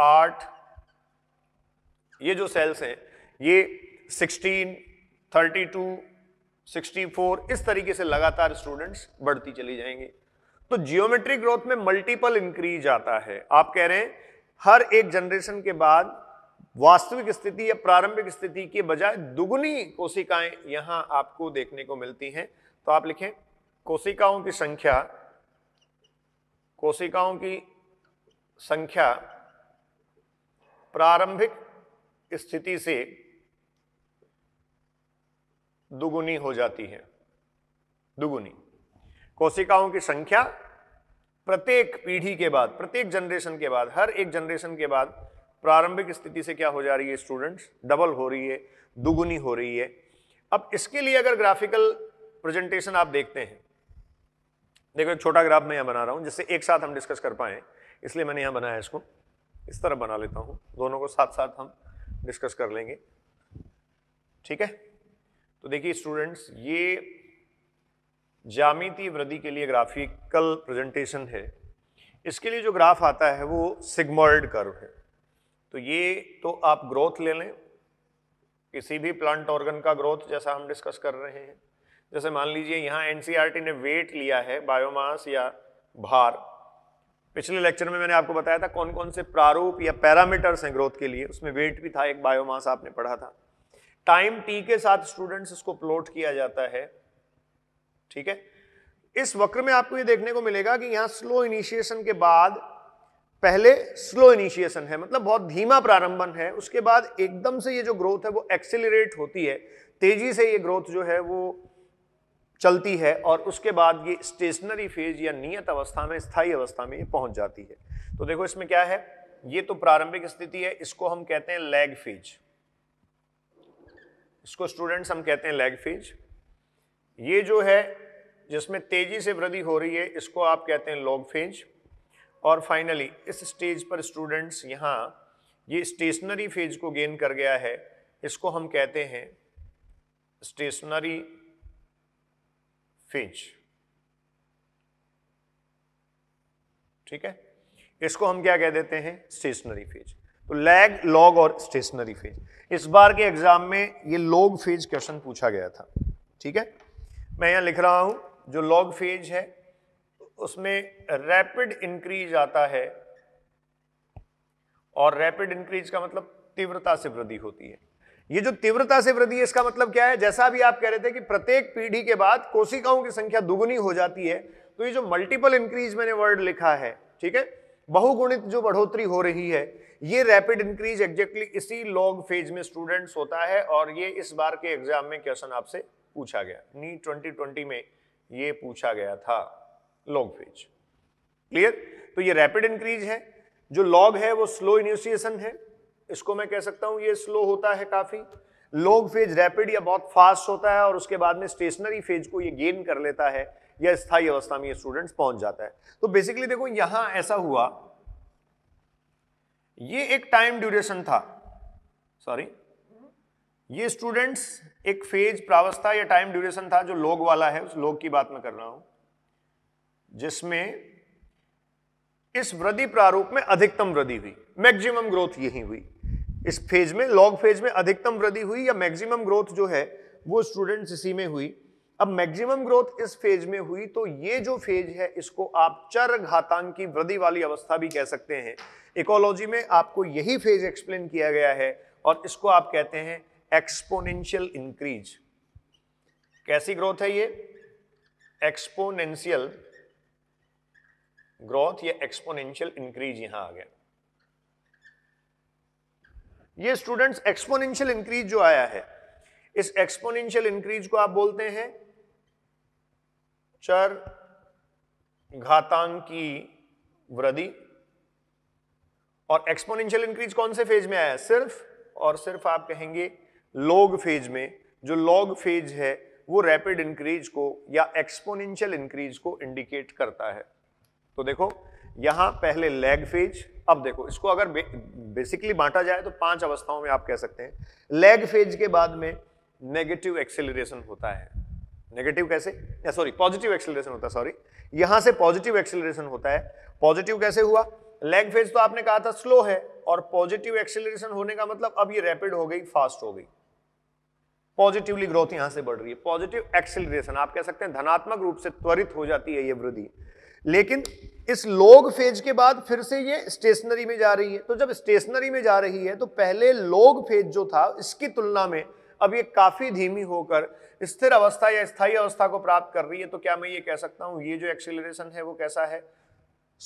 A: आठ ये जो सेल्स हैं ये sixteen thirty two sixty four इस तरीके से लगातार स्टूडेंट्स बढ़ती चली जाएंगे तो जियोमेट्रिक ग्रोथ में मल्टीपल इंक्रीज आता है आप कह रहे हैं हर एक जनरेशन के बाद वास्तविक स्थिति या प्रारंभिक स्थिति के बजाय दुगुनी कोशिकाएं यहां आपको देखने को मिलती हैं तो आप लिखें कोशिकाओं की संख्या कोशिकाओं की संख्या प्रारंभिक स्थिति से दुगुनी हो जाती है दुगुनी कोशिकाओं की संख्या प्रत्येक पीढ़ी के बाद प्रत्येक जनरेशन के बाद हर एक जनरेशन के बाद प्रारंभिक स्थिति से क्या हो जा रही है स्टूडेंट्स डबल हो रही है दुगुनी हो रही है अब इसके लिए अगर ग्राफिकल प्रेजेंटेशन आप देखते हैं देखो एक छोटा ग्राफ मैं यहाँ बना रहा हूँ जिससे एक साथ हम डिस्कस कर पाएँ इसलिए मैंने यहाँ बनाया इसको इस तरह बना लेता हूँ दोनों को साथ साथ हम डिस्कस कर लेंगे ठीक है तो देखिए स्टूडेंट्स ये जामितीय वृद्धि के लिए ग्राफिकल प्रेजेंटेशन है इसके लिए जो ग्राफ आता है वो सिग्मॉइड कर्व है तो ये तो आप ग्रोथ ले लें किसी भी प्लांट ऑर्गन का ग्रोथ जैसा हम डिस्कस कर रहे हैं जैसे मान लीजिए यहाँ एनसीईआरटी e ने वेट लिया है बायोमास या भार पिछले लेक्चर में मैंने आपको बताया था कौन कौन से प्रारूप या पैरामीटर्स हैं ग्रोथ के लिए उसमें वेट भी था एक बायोमास आपने पढ़ा था टाइम टी के साथ स्टूडेंट्स इसको प्लॉट किया जाता है ठीक है इस वक्र में आपको ये देखने को मिलेगा कि यहाँ स्लो इनिशिएशन के बाद पहले स्लो इनिशिएशन है मतलब बहुत धीमा प्रारंभन है उसके बाद एकदम से ये जो ग्रोथ है वो एक्सिलरेट होती है तेजी से ये ग्रोथ जो है वो चलती है और उसके बाद ये स्टेशनरी फेज या नियत अवस्था में स्थायी अवस्था में ये पहुंच जाती है तो देखो इसमें क्या है ये तो प्रारंभिक स्थिति है इसको हम कहते हैं लैग फेज इसको स्टूडेंट्स हम कहते हैं लैग फेज ये जो है जिसमें तेज़ी से वृद्धि हो रही है इसको आप कहते हैं लॉग फेज और फाइनली इस स्टेज पर स्टूडेंट्स यहाँ ये स्टेशनरी फेज को गेन कर गया है इसको हम कहते हैं स्टेशनरी फेज ठीक है इसको हम क्या कह देते हैं स्टेशनरी फेज तो लैग लॉग और स्टेशनरी फेज इस बार के एग्जाम में ये लॉग फेज क्वेश्चन पूछा गया था ठीक है मैं यहाँ लिख रहा हूँ जो लॉग फेज है उसमें रैपिड इंक्रीज आता है और रैपिड इंक्रीज का मतलब तीव्रता से वृद्धि होती है ये जो तीव्रता से वृद्धि है इसका मतलब क्या है जैसा भी आप कह रहे थे कि प्रत्येक पीढ़ी के बाद कोशिकाओं की संख्या दुगुनी हो जाती है तो ये जो मल्टीपल इंक्रीज मैंने वर्ड लिखा है ठीक है बहुगुणित जो बढ़ोतरी हो रही है ये रैपिड इंक्रीज एग्जैक्टली इसी लॉग फेज में स्टूडेंट्स होता है और ये इस बार के एग्जाम में क्वेश्चन आपसे पूछा गया नीट 2020 में ये पूछा गया था लॉग फेज क्लियर तो ये रैपिड इंक्रीज है जो लॉग है वो स्लो इनिशिएशन है इसको मैं कह सकता हूं ये स्लो होता है काफी लॉग फेज रैपिड या बहुत फास्ट होता है और उसके बाद में स्टेशनरी फेज को ये गेन कर लेता है या स्थायी अवस्था में ये स्टूडेंट्स पहुंच जाता है तो बेसिकली देखो यहां ऐसा हुआ ये एक टाइम ड्यूरेशन था सॉरी ये स्टूडेंट्स एक फेज प्रावस्था या टाइम ड्यूरेशन था जो लोग वाला है उस लोग की बात मैं कर रहा हूं जिसमें इस वृद्धि प्रारूप में अधिकतम वृद्धि हुई मैक्सिमम ग्रोथ यही हुई इस फेज में लॉग फेज में अधिकतम वृद्धि हुई या मैक्सिमम ग्रोथ जो है वो स्टूडेंट्स इसी में हुई अब मैक्सिमम ग्रोथ इस फेज में हुई तो ये जो फेज है इसको आप चर घातांक की वृद्धि वाली अवस्था भी कह सकते हैं इकोलॉजी में आपको यही फेज एक्सप्लेन किया गया है और इसको आप कहते हैं एक्सपोनेंशियल इंक्रीज कैसी ग्रोथ है ये एक्सपोनेंशियल ग्रोथ या एक्सपोनेंशियल इंक्रीज यहां आ गया ये स्टूडेंट्स एक्सपोनेंशियल इंक्रीज जो आया है इस एक्सपोनेंशियल इंक्रीज को आप बोलते हैं चर घातांक की वृद्धि और एक्सपोनेंशियल इंक्रीज कौन से फेज में आया सिर्फ और सिर्फ आप कहेंगे लॉग फेज में जो लॉग फेज है वो रैपिड इंक्रीज को या एक्सपोनेंशियल इंक्रीज को इंडिकेट करता है तो देखो यहां पहले लैग फेज अब देखो इसको अगर बे, बेसिकली बांटा जाए तो पांच अवस्थाओं में आप कह सकते हैं लेग फेज के बाद में नेगेटिव एक्सेलरेशन होता है नेगेटिव कैसे या सॉरी पॉजिटिव एक्सेलरेशन होता है सॉरी यहां से पॉजिटिव एक्सेलरेशन होता है पॉजिटिव कैसे हुआ लेग फेज तो आपने कहा था स्लो है और पॉजिटिव एक्सेलरेशन होने का मतलब अब ये रैपिड हो गई फास्ट हो गई पॉजिटिवली ग्रोथ यहां से बढ़ रही है पॉजिटिव एक्सिलेशन आप कह सकते हैं धनात्मक रूप से त्वरित हो जाती है ये वृद्धि लेकिन इस लोग फेज के बाद फिर से ये स्टेशनरी में जा रही है तो जब स्टेशनरी में जा रही है तो पहले लोग फेज जो था इसकी तुलना में अब ये काफी धीमी होकर स्थिर अवस्था या स्थायी अवस्था को प्राप्त कर रही है तो क्या मैं ये कह सकता हूं ये जो एक्सिलेशन है वो कैसा है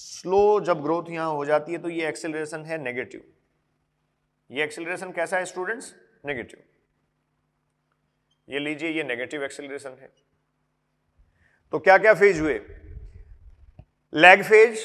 A: स्लो जब ग्रोथ यहां हो जाती है तो ये एक्सिलेशन है नेगेटिव ये एक्सिलेशन कैसा है स्टूडेंट्स नेगेटिव ये लीजिए ये नेगेटिव एक्सेलरेशन है तो क्या क्या फेज हुए लैग फेज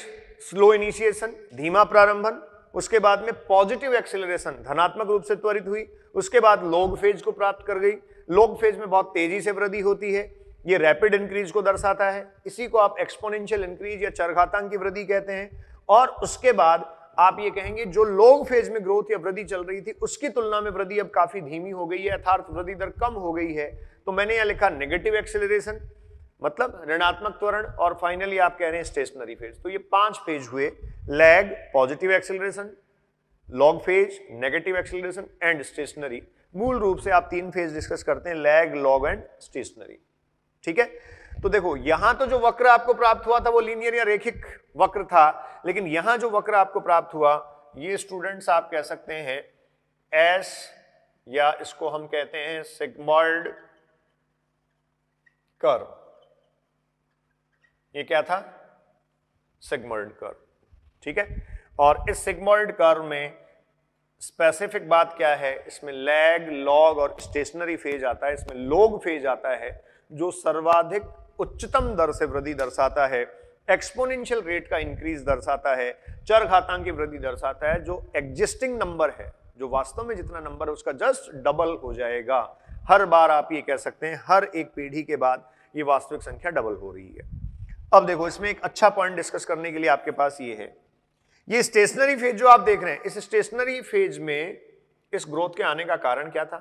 A: स्लो इनिशिएशन धीमा प्रारंभन उसके बाद में पॉजिटिव एक्सेलरेशन धनात्मक रूप से त्वरित हुई उसके बाद लोग फेज को प्राप्त कर गई लोग फेज में बहुत तेजी से वृद्धि होती है ये रैपिड इंक्रीज को दर्शाता है इसी को आप एक्सपोनेंशियल इंक्रीज या चरघातांक की वृद्धि कहते हैं और उसके बाद आप ये कहेंगे जो लॉन्ग फेज में ग्रोथ या वृद्धि चल रही थी उसकी तुलना में वृद्धि अब काफी धीमी हो गई है अर्थात वृद्धि दर कम हो गई है तो मैंने यहां लिखा नेगेटिव एक्सेलरेशन मतलब ऋणात्मक त्वरण और फाइनली आप कह रहे हैं स्टेशनरी फेज तो ये पांच फेज हुए lag positive acceleration long phase negative acceleration and stationary मूल रूप से आप तीन फेज डिस्कस करते हैं लैग लॉग एंड स्टेशनरी ठीक है तो देखो यहां तो जो वक्र आपको प्राप्त हुआ था वो लीनियर या रेखिक वक्र था लेकिन यहां जो वक्र आपको प्राप्त हुआ ये स्टूडेंट्स आप कह सकते हैं एस या इसको हम कहते हैं सिग्मॉल्ड कर ये क्या था सिग्मॉल्ड कर ठीक है और इस सिग्मॉल्ड कर में स्पेसिफिक बात क्या है इसमें लैग लॉग और स्टेशनरी फेज आता है इसमें लोग फेज आता है जो सर्वाधिक उच्चतम दर से वृद्धि दर्शाता है एक्सपोनेंशियल रेट का इंक्रीज दर्शाता है चर घातांक की वृद्धि दर्शाता है जो एग्जिस्टिंग नंबर है जो वास्तव में जितना नंबर है उसका जस्ट डबल हो जाएगा हर बार आप ये कह सकते हैं हर एक पीढ़ी के बाद ये वास्तविक संख्या डबल हो रही है अब देखो इसमें एक अच्छा पॉइंट डिस्कस करने के लिए आपके पास ये है ये स्टेशनरी फेज जो आप देख रहे हैं इस स्टेशनरी फेज में इस ग्रोथ के आने का कारण क्या था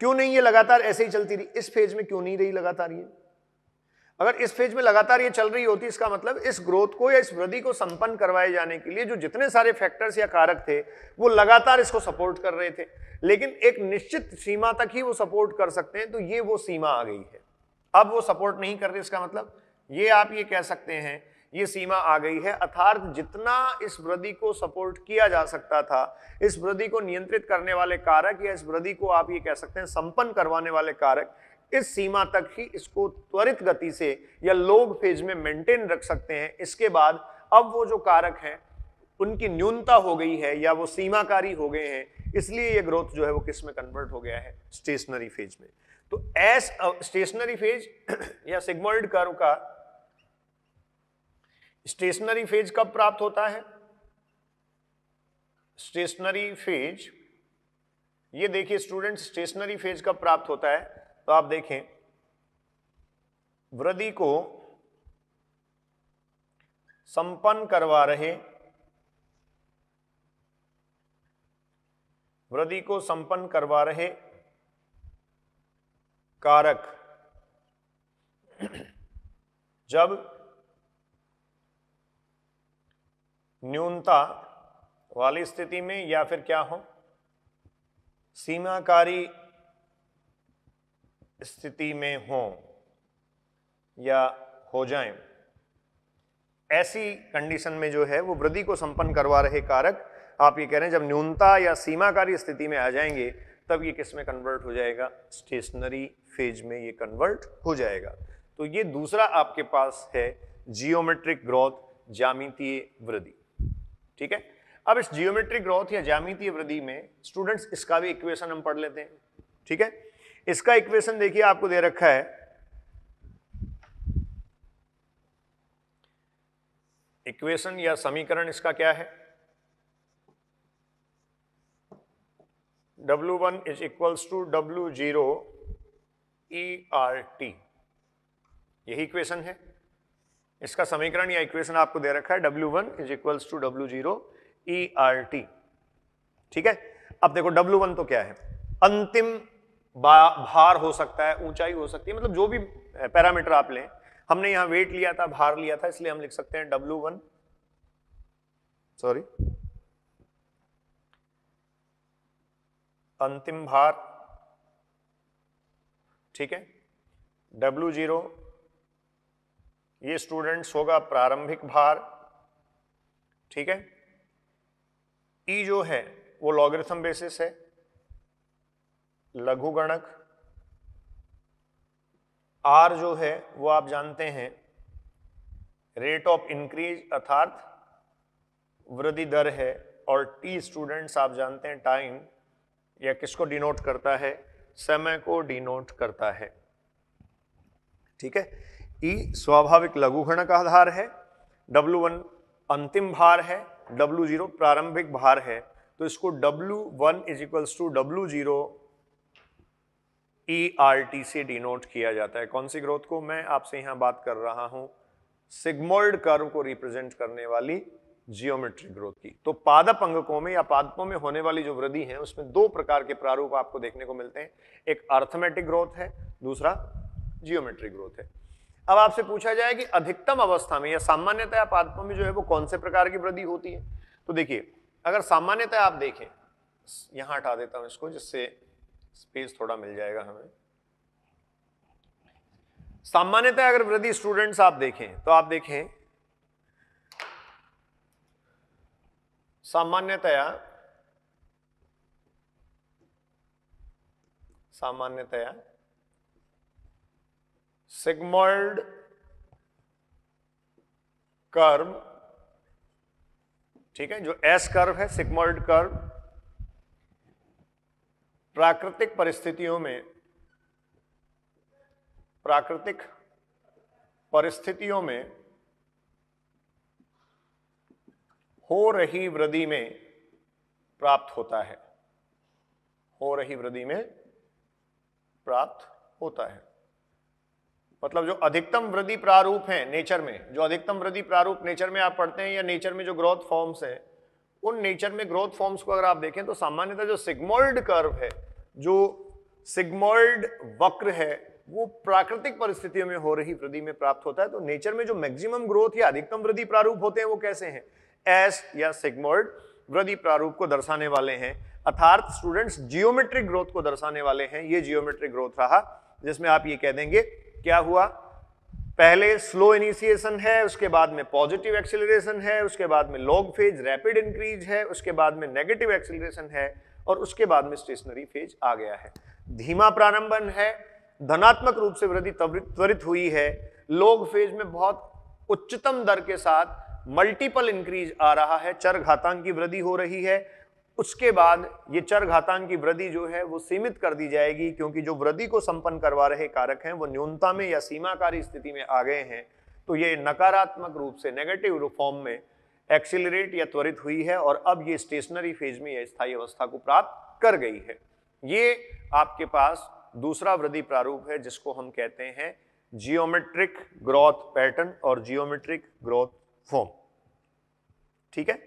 A: क्यों नहीं ये लगातार ऐसे ही चलती रही इस फेज में क्यों नहीं रही लगातार ये अगर इस फेज में लगातार ये चल रही होती इसका मतलब इस ग्रोथ को या इस वृद्धि को संपन्न करवाए जाने के लिए जो जितने सारे फैक्टर्स या कारक थे वो लगातार इसको सपोर्ट कर रहे थे लेकिन एक निश्चित सीमा तक ही वो सपोर्ट कर सकते हैं तो ये वो सीमा आ गई है अब वो सपोर्ट नहीं कर रहे इसका मतलब ये आप ये कह सकते हैं ये सीमा आ गई है अर्थात जितना इस वृद्धि को सपोर्ट किया जा सकता था इस वृद्धि को नियंत्रित करने वाले कारक या इस वृद्धि को आप ये कह सकते हैं संपन्न करवाने वाले कारक इस सीमा तक ही इसको त्वरित गति से या लोग फेज में मेंटेन रख सकते हैं इसके बाद अब वो जो कारक हैं उनकी न्यूनता हो गई है या वो सीमाकारी हो गए हैं इसलिए ये ग्रोथ जो है वो किस में कन्वर्ट हो गया है स्टेशनरी फेज में तो एस स्टेशनरी फेज या सिग्मोइड कर्व का स्टेशनरी फेज कब प्राप्त होता है स्टेशनरी फेज ये देखिए स्टूडेंट स्टेशनरी फेज कब प्राप्त होता है तो आप देखें वृद्धि को संपन्न करवा रहे वृद्धि को संपन्न करवा रहे कारक जब न्यूनता वाली स्थिति में या फिर क्या हो सीमाकारी स्थिति में हो या हो जाए ऐसी कंडीशन में जो है वो वृद्धि को संपन्न करवा रहे कारक आप ये कह रहे हैं जब न्यूनता या सीमाकारी स्थिति में आ जाएंगे तब ये किस में कन्वर्ट हो जाएगा स्टेशनरी फेज में ये कन्वर्ट हो जाएगा तो ये दूसरा आपके पास है जियोमेट्रिक ग्रोथ जामितीय वृद्धि ठीक है अब इस जियोमेट्रिक ग्रोथ या ज्यामितीय वृद्धि में स्टूडेंट्स इसका भी इक्वेशन हम पढ़ लेते हैं ठीक है इसका इक्वेशन देखिए आपको दे रखा है इक्वेशन या समीकरण इसका क्या है W one is equals to W zero e R T यही इक्वेशन है इसका समीकरण या इक्वेशन आपको दे रखा है W one is equals to W zero e R T ठीक है अब देखो डब्ल्यू वन तो क्या है अंतिम भार हो सकता है ऊंचाई हो सकती है मतलब जो भी पैरामीटर आप लें हमने यहां वेट लिया था भार लिया था इसलिए हम लिख सकते हैं डब्ल्यू वन सॉरी अंतिम भार ठीक है डब्ल्यू जीरो ये स्टूडेंट्स होगा प्रारंभिक भार ठीक है ई e जो है वो लॉगरिथम बेसिस है लघु गणक आर जो है वो आप जानते हैं रेट ऑफ इंक्रीज अर्थात वृद्धि दर है और टी स्टूडेंट्स आप जानते हैं टाइम या किसको डिनोट करता है समय को डिनोट करता है ठीक है E स्वाभाविक लघुघण का आधार है W1 वन अंतिम भार है W0 जीरो प्रारंभिक भार है तो इसको W1 one is equals to W zero से डिनोट किया जाता है कौन सी ग्रोथ को मैं आपसे यहां बात कर रहा हूं सिग्मोल्ड कर्व को रिप्रेजेंट करने वाली जियोमेट्रिक ग्रोथ की तो पादप अंगकों में या पादपों में होने वाली जो वृद्धि है उसमें दो प्रकार के प्रारूप आपको देखने को मिलते हैं एक अर्थमेटिक ग्रोथ है दूसरा जियोमेट्रिक ग्रोथ है अब आपसे पूछा जाए कि अधिकतम अवस्था में या सामान्यतः पादपों में जो है वो कौन से प्रकार की वृद्धि होती है तो देखिए अगर सामान्यतः आप देखें यहां हटा देता हूं इसको जिससे स्पेस थोड़ा मिल जाएगा हमें सामान्यतः अगर वृद्धि स्टूडेंट्स आप देखें तो आप देखें सामान्यतया सामान्यतया सिग्मोइड कर्व ठीक है जो एस कर्व है सिग्मोइड कर्व प्राकृतिक परिस्थितियों में प्राकृतिक परिस्थितियों में हो रही वृद्धि में प्राप्त होता है हो रही वृद्धि में प्राप्त होता है मतलब जो अधिकतम वृद्धि प्रारूप हैं नेचर में जो अधिकतम वृद्धि प्रारूप नेचर में आप पढ़ते हैं या नेचर में जो ग्रोथ फॉर्म्स हैं उन नेचर में ग्रोथ फॉर्म्स को अगर आप देखें तो सामान्यतः जो सिग्मोल्ड कर्व है जो सिग्मोल्ड वक्र है वो प्राकृतिक परिस्थितियों में हो रही वृद्धि में प्राप्त होता है तो नेचर में जो मैक्सिमम ग्रोथ या अधिकतम वृद्धि प्रारूप होते हैं वो कैसे हैं एस या सिग्मोल्ड वृद्धि प्रारूप को दर्शाने वाले हैं अर्थात स्टूडेंट्स जियोमेट्रिक ग्रोथ को दर्शाने वाले हैं ये जियोमेट्रिक ग्रोथ रहा जिसमें आप ये कह देंगे क्या हुआ पहले स्लो इनिशिएशन है उसके बाद में पॉजिटिव एक्सिलेशन है उसके बाद में लॉग फेज रैपिड इंक्रीज है उसके बाद में नेगेटिव एक्सिलेशन है और उसके बाद में स्टेशनरी फेज आ गया है धीमा प्रारंभन है धनात्मक रूप से वृद्धि त्वरित हुई है लॉग फेज में बहुत उच्चतम दर के साथ मल्टीपल इंक्रीज आ रहा है चर घातांक की वृद्धि हो रही है उसके बाद ये चर घातांक की वृद्धि जो है वो सीमित कर दी जाएगी क्योंकि जो वृद्धि को संपन्न करवा रहे कारक हैं वो न्यूनता में या सीमाकारी स्थिति में आ गए हैं तो ये नकारात्मक रूप से नेगेटिव फॉर्म में एक्सिलरेट या त्वरित हुई है और अब ये स्टेशनरी फेज में या स्थायी अवस्था को प्राप्त कर गई है ये आपके पास दूसरा वृद्धि प्रारूप है जिसको हम कहते हैं जियोमेट्रिक ग्रोथ पैटर्न और जियोमेट्रिक ग्रोथ फॉर्म ठीक है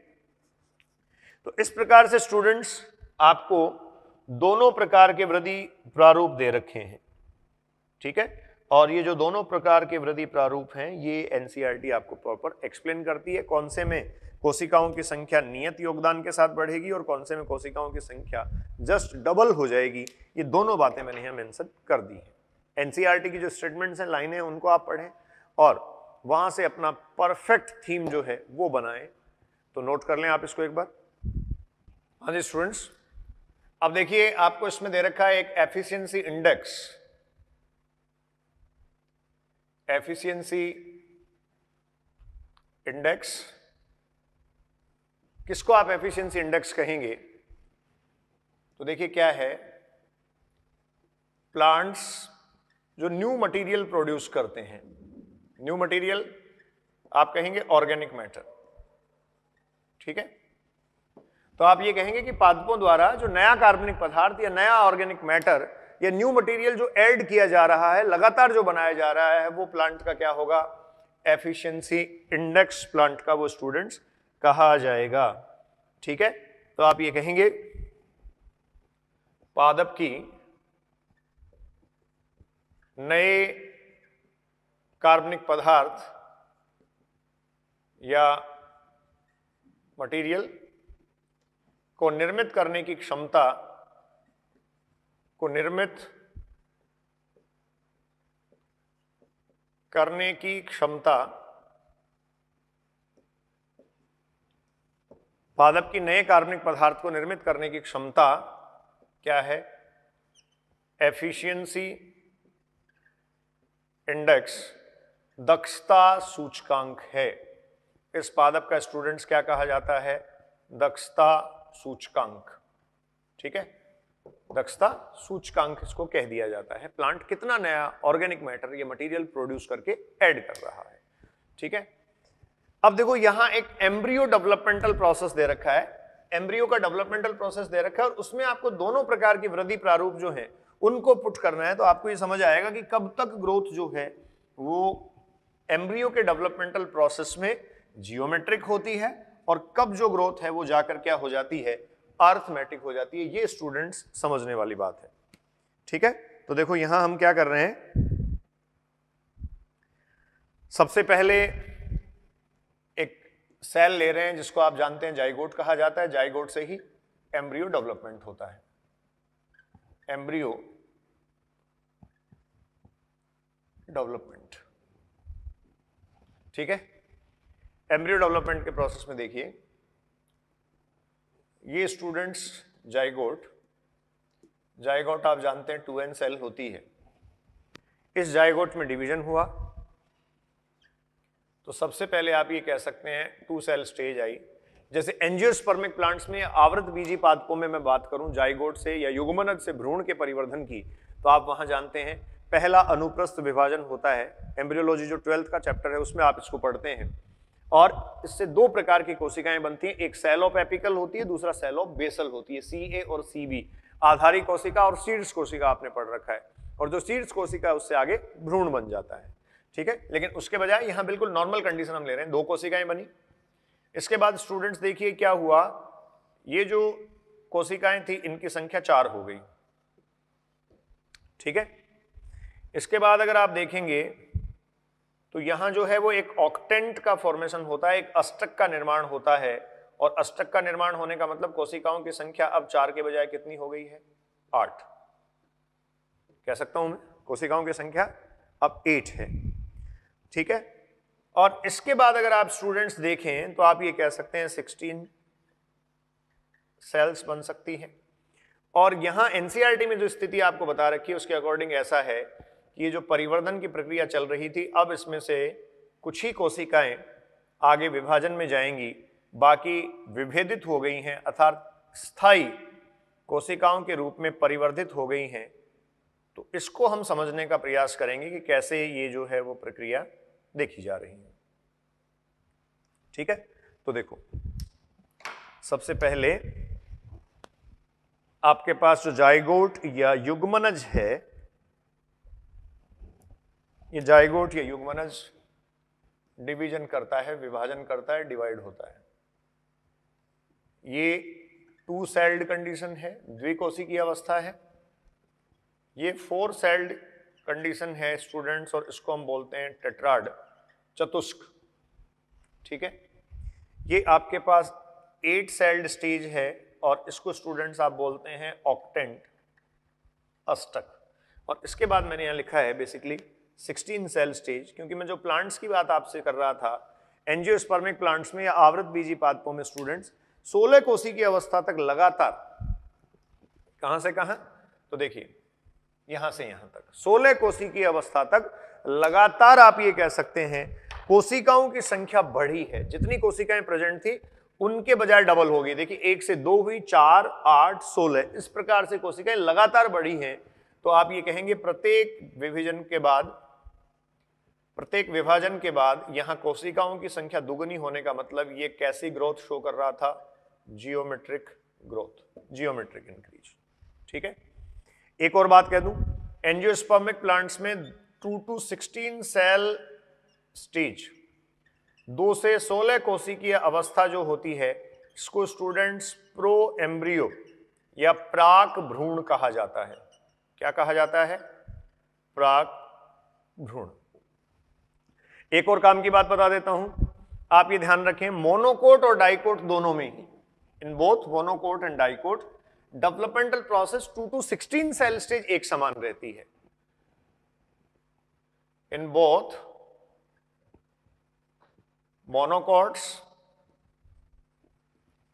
A: तो इस प्रकार से स्टूडेंट्स आपको दोनों प्रकार के वृद्धि प्रारूप दे रखे हैं ठीक है और ये जो दोनों प्रकार के वृद्धि प्रारूप हैं ये एनसीईआरटी e आपको प्रॉपर एक्सप्लेन करती है कौन से में कोशिकाओं की संख्या नियत योगदान के साथ बढ़ेगी और कौन से में कोशिकाओं की संख्या जस्ट डबल हो जाएगी ये दोनों बातें मैंने यहाँ मेंशन कर दी है एनसीईआरटी e की जो स्टेटमेंट्स हैं लाइनें उनको आप पढ़ें और वहाँ से अपना परफेक्ट थीम जो है वो बनाएं तो नोट कर लें आप इसको एक बार हाँ जी स्टूडेंट्स अब देखिए आपको इसमें दे रखा है एक एफिशिएंसी इंडेक्स एफिशिएंसी इंडेक्स किसको आप एफिशिएंसी इंडेक्स कहेंगे तो देखिए क्या है प्लांट्स जो न्यू मटेरियल प्रोड्यूस करते हैं न्यू मटेरियल आप कहेंगे ऑर्गेनिक मैटर ठीक है तो आप ये कहेंगे कि पादपों द्वारा जो नया कार्बनिक पदार्थ या नया ऑर्गेनिक मैटर या न्यू मटेरियल जो ऐड किया जा रहा है लगातार जो बनाया जा रहा है वो प्लांट का क्या होगा एफिशिएंसी इंडेक्स प्लांट का वो स्टूडेंट्स कहा जाएगा ठीक है तो आप ये कहेंगे पादप की नए कार्बनिक पदार्थ या मटेरियल को निर्मित करने की क्षमता को निर्मित करने की क्षमता पादप की नए कार्बनिक पदार्थ को निर्मित करने की क्षमता क्या है एफिशिएंसी इंडेक्स दक्षता सूचकांक है इस पादप का स्टूडेंट्स क्या कहा जाता है दक्षता सूचकांक ठीक है दक्षता सूचकांक इसको कह दिया जाता है प्लांट कितना नया ऑर्गेनिक मैटर ये मटेरियल प्रोड्यूस करके ऐड कर रहा है ठीक है अब देखो यहां एक एम्ब्रियो डेवलपमेंटल प्रोसेस दे रखा है एम्ब्रियो का डेवलपमेंटल प्रोसेस दे रखा है और उसमें आपको दोनों प्रकार की वृद्धि प्रारूप जो है उनको पुट करना है तो आपको यह समझ आएगा कि कब तक ग्रोथ जो है वो एम्ब्रियो के डेवलपमेंटल प्रोसेस में जियोमेट्रिक होती है और कब जो ग्रोथ है वो जाकर क्या हो जाती है आर्थमेटिक हो जाती है ये स्टूडेंट्स समझने वाली बात है ठीक है तो देखो यहां हम क्या कर रहे हैं सबसे पहले एक सेल ले रहे हैं जिसको आप जानते हैं जाइगोट कहा जाता है जाइगोट से ही एम्ब्रियो डेवलपमेंट होता है एम्ब्रियो डेवलपमेंट ठीक है एम्ब्रियो डेवलपमेंट के प्रोसेस में देखिए ये स्टूडेंट्स जाइगोट जाइगोट आप जानते हैं टू एन सेल होती है इस जाइगोट में डिवीजन हुआ तो सबसे पहले आप ये कह सकते हैं टू सेल स्टेज आई जैसे एंजियोस्पर्मिक प्लांट्स में आवृत बीजी पादपों में मैं बात करूं जाइगोट से या युगमनद से भ्रूण के परिवर्धन की तो आप वहां जानते हैं पहला अनुप्रस्थ विभाजन होता है एम्ब्रियोलॉजी जो ट्वेल्थ का चैप्टर है उसमें आप इसको पढ़ते हैं और इससे दो प्रकार की कोशिकाएं बनती हैं एक सेलोप एपिकल होती है दूसरा सेलोप बेसल होती है सी ए और सी बी आधारी कोशिका और सीड्स कोशिका आपने पढ़ रखा है और जो सीड्स कोशिका है उससे आगे भ्रूण बन जाता है ठीक है लेकिन उसके बजाय यहां बिल्कुल नॉर्मल कंडीशन हम ले रहे हैं दो कोशिकाएं बनी इसके बाद स्टूडेंट्स देखिए क्या हुआ ये जो कोशिकाएं थी इनकी संख्या चार हो गई ठीक है इसके बाद अगर आप देखेंगे तो यहाँ जो है वो एक ऑक्टेंट का फॉर्मेशन होता है एक अष्टक का निर्माण होता है और अष्टक का निर्माण होने का मतलब कोशिकाओं की संख्या अब चार के बजाय कितनी हो गई है आठ कह सकता हूं मैं कोशिकाओं की संख्या अब एट है ठीक है और इसके बाद अगर आप स्टूडेंट्स देखें तो आप ये कह सकते हैं सिक्सटीन सेल्स बन सकती हैं और यहां एनसीआरटी e में जो स्थिति आपको बता रखी है उसके अकॉर्डिंग ऐसा है कि ये जो परिवर्धन की प्रक्रिया चल रही थी अब इसमें से कुछ ही कोशिकाएं आगे विभाजन में जाएंगी बाकी विभेदित हो गई हैं अर्थात स्थाई कोशिकाओं के रूप में परिवर्धित हो गई हैं तो इसको हम समझने का प्रयास करेंगे कि कैसे ये जो है वो प्रक्रिया देखी जा रही है ठीक है तो देखो सबसे पहले आपके पास जो जायगोट या युग्मनज है ये जायगोट या युगमनज डिवीजन करता है विभाजन करता है डिवाइड होता है ये टू सेल्ड कंडीशन है द्विकोशी की अवस्था है ये फोर सेल्ड कंडीशन है स्टूडेंट्स और इसको हम बोलते हैं टेट्राड चतुष्क ठीक है ये आपके पास एट सेल्ड स्टेज है और इसको स्टूडेंट्स आप बोलते हैं ऑक्टेंट अष्टक और इसके बाद मैंने यहां लिखा है बेसिकली 16 सेल स्टेज क्योंकि मैं जो प्लांट्स की बात आपसे कर रहा था एनजियोस्पर्मिक प्लांट्स में या आवृत बीजी पादपों में स्टूडेंट्स सोलह कोसी की अवस्था तक लगातार कहां से कहां तो देखिए यहां से यहां तक सोलह कोसी की अवस्था तक लगातार आप ये कह सकते हैं कोशिकाओं की संख्या बढ़ी है जितनी कोशिकाएं प्रेजेंट थी उनके बजाय डबल हो गई देखिए एक से दो हुई चार आठ सोलह इस प्रकार से कोशिकाएं लगातार बढ़ी हैं तो आप ये कहेंगे प्रत्येक विभिजन के बाद प्रत्येक विभाजन के बाद यहाँ कोशिकाओं की संख्या दुगनी होने का मतलब ये कैसी ग्रोथ शो कर रहा था जियोमेट्रिक ग्रोथ जियोमेट्रिक इंक्रीज ठीक है एक और बात कह दू एंजियोस्पर्मिक प्लांट्स में two to sixteen cell stage दो से सोलह की अवस्था जो होती है इसको स्टूडेंट्स प्रो एम्ब्रियो या प्राक भ्रूण कहा जाता है क्या कहा जाता है प्राक भ्रूण एक और काम की बात बता देता हूं आप ये ध्यान रखें मोनोकोट और डाइकोट दोनों में ही in both monocot and dicot developmental process two to sixteen cell stage एक समान रहती है in both monocots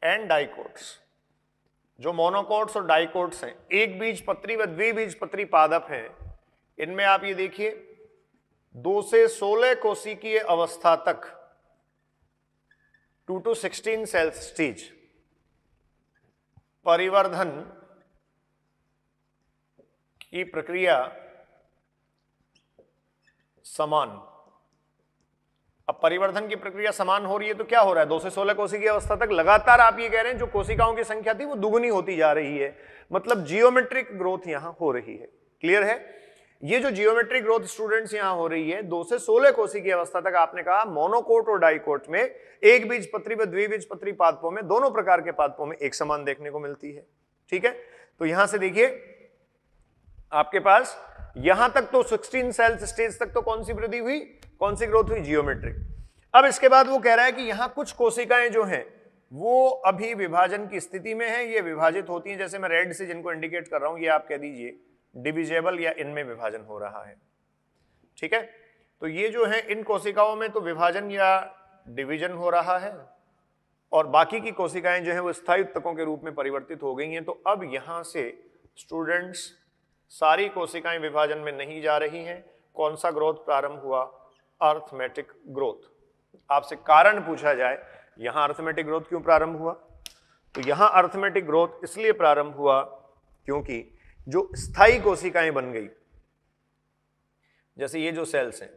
A: and dicots जो मोनोकोट्स और डाइकोट्स हैं एक बीज पत्री व द्विबीज पत्री पादप हैं इनमें आप ये देखिए दो से सोलह कोसी की अवस्था तक two to sixteen cell stage परिवर्धन की प्रक्रिया समान अब परिवर्धन की प्रक्रिया समान हो रही है तो क्या हो रहा है दो से सोलह कोसी की अवस्था तक लगातार आप ये कह रहे हैं जो कोशिकाओं की संख्या थी वो दुगुनी होती जा रही है मतलब जियोमेट्रिक ग्रोथ यहां हो रही है क्लियर है ये जो जियोमेट्रिक ग्रोथ स्टूडेंट्स यहां हो रही है दो से सोलह कोसी की अवस्था तक आपने कहा मोनोकोट और डाइकोट में एक बीज पत्री व द्विबीज पत्री पादपों में दोनों प्रकार के पादपों में एक समान देखने को मिलती है ठीक है तो यहां से देखिए आपके पास यहां तक तो 16 सेल्स स्टेज तक तो कौन सी वृद्धि हुई कौन सी ग्रोथ हुई जियोमेट्रिक अब इसके बाद वो कह रहा है कि यहां कुछ कोशिकाएं जो हैं वो अभी विभाजन की स्थिति में है ये विभाजित होती हैं जैसे मैं रेड से जिनको इंडिकेट कर रहा हूं ये आप कह दीजिए डिविजेबल या इनमें विभाजन हो रहा है ठीक है तो ये जो है इन कोशिकाओं में तो विभाजन या डिवीजन हो रहा है और बाकी की कोशिकाएं जो है वो स्थायी उत्तकों के रूप में परिवर्तित हो गई हैं तो अब यहां से स्टूडेंट्स सारी कोशिकाएं विभाजन में नहीं जा रही हैं कौन सा ग्रोथ प्रारंभ हुआ अर्थमेटिक ग्रोथ आपसे कारण पूछा जाए यहां अर्थमेटिक ग्रोथ क्यों प्रारंभ हुआ तो यहां अर्थमेटिक ग्रोथ इसलिए प्रारंभ हुआ क्योंकि जो स्थाई कोशिकाएं बन गई जैसे ये जो सेल्स हैं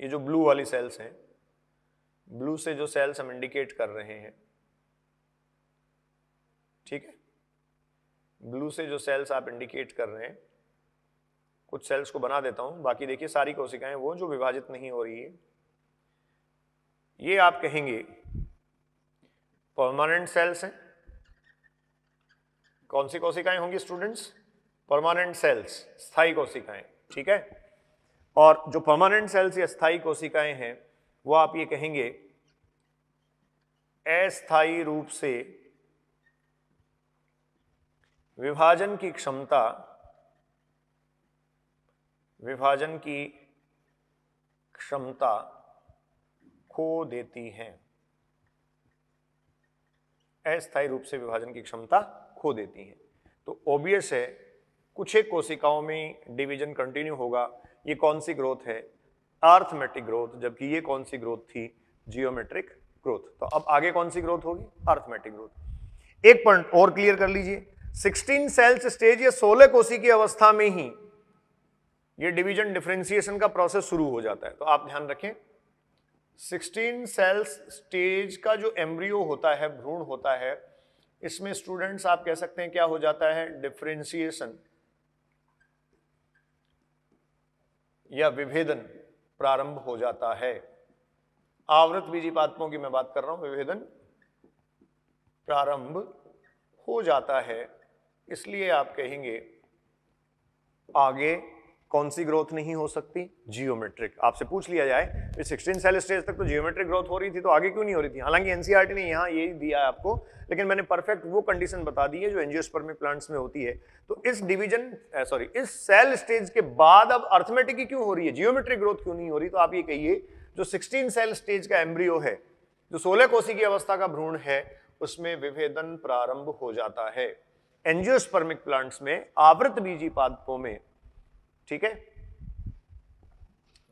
A: ये जो ब्लू वाली सेल्स हैं ब्लू से जो सेल्स हम इंडिकेट कर रहे हैं ठीक है ब्लू से जो सेल्स आप इंडिकेट कर रहे हैं कुछ सेल्स को बना देता हूं बाकी देखिए सारी कोशिकाएं वो जो विभाजित नहीं हो रही है ये आप कहेंगे परमानेंट सेल्स हैं कौन सी कोशिकाएं होंगी स्टूडेंट्स परमानेंट सेल्स स्थायी कोशिकाएं ठीक है और जो परमानेंट सेल्स या स्थाई कोशिकाएं हैं वो आप ये कहेंगे अस्थाई रूप से विभाजन की क्षमता विभाजन की क्षमता खो देती हैं अस्थाई रूप से विभाजन की क्षमता खो देती हैं तो ओबियस है कुछ एक कोशिकाओं में डिवीजन कंटिन्यू होगा ये कौन सी ग्रोथ है आर्थमेटिक ग्रोथ जबकि ये कौन सी ग्रोथ थी जियोमेट्रिक ग्रोथ तो अब आगे कौन सी ग्रोथ होगी आर्थमेटिक ग्रोथ एक पॉइंट और क्लियर कर लीजिए 16 सेल्स स्टेज या 16 कोसी की अवस्था में ही ये डिवीजन डिफ्रेंसिएशन का प्रोसेस शुरू हो जाता है तो आप ध्यान रखें 16 सेल्स स्टेज का जो एम्ब्रियो होता है भ्रूण होता है इसमें स्टूडेंट्स आप कह सकते हैं क्या हो जाता है डिफ्रेंसिएशन या विभेदन प्रारंभ हो जाता है आवृत बीजी पात्रों की मैं बात कर रहा हूं विभेदन प्रारंभ हो जाता है इसलिए आप कहेंगे आगे कौन सी ग्रोथ नहीं हो सकती जियोमेट्रिक आपसे पूछ लिया जाए सिक्सटीन सेल स्टेज तक तो जियोमेट्रिक ग्रोथ हो रही थी तो आगे क्यों नहीं हो रही थी हालांकि एनसीआरटी e ने यहाँ यही दिया है आपको लेकिन मैंने परफेक्ट वो कंडीशन बता दी है जो एनजियोस्पर्मिक प्लांट्स में होती है तो इस डिवीजन सॉरी इस सेल स्टेज के बाद अब अर्थमेटिक क्यों हो रही है जियोमेट्रिक ग्रोथ क्यों नहीं हो रही तो आप ये कहिए जो सिक्सटीन सेल स्टेज का एम्ब्रियो है जो सोलह कोसी की अवस्था का भ्रूण है उसमें विभेदन प्रारंभ हो जाता है एंजियोस्पर्मिक प्लांट्स में आवृत बीजी पादपों में ठीक है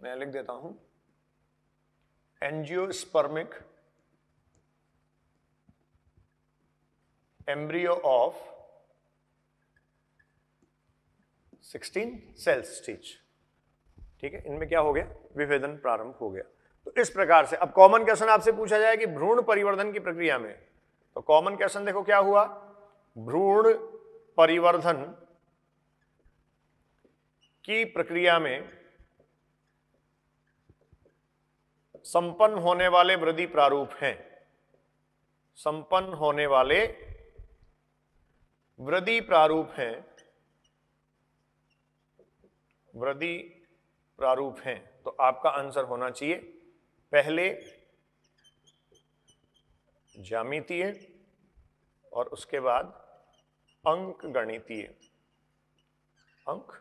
A: मैं लिख देता हूं angiospermic embryo of 16 cell stage ठीक है इनमें क्या हो गया विभेदन प्रारंभ हो गया तो इस प्रकार से अब कॉमन क्वेश्चन आपसे पूछा जाए कि भ्रूण परिवर्धन की प्रक्रिया में तो कॉमन क्वेश्चन देखो क्या हुआ भ्रूण परिवर्धन की प्रक्रिया में संपन्न होने वाले वृद्धि प्रारूप हैं संपन्न होने वाले वृद्धि प्रारूप हैं वृद्धि प्रारूप हैं तो आपका आंसर होना चाहिए पहले जामितीय और उसके बाद अंक गणितीय अंक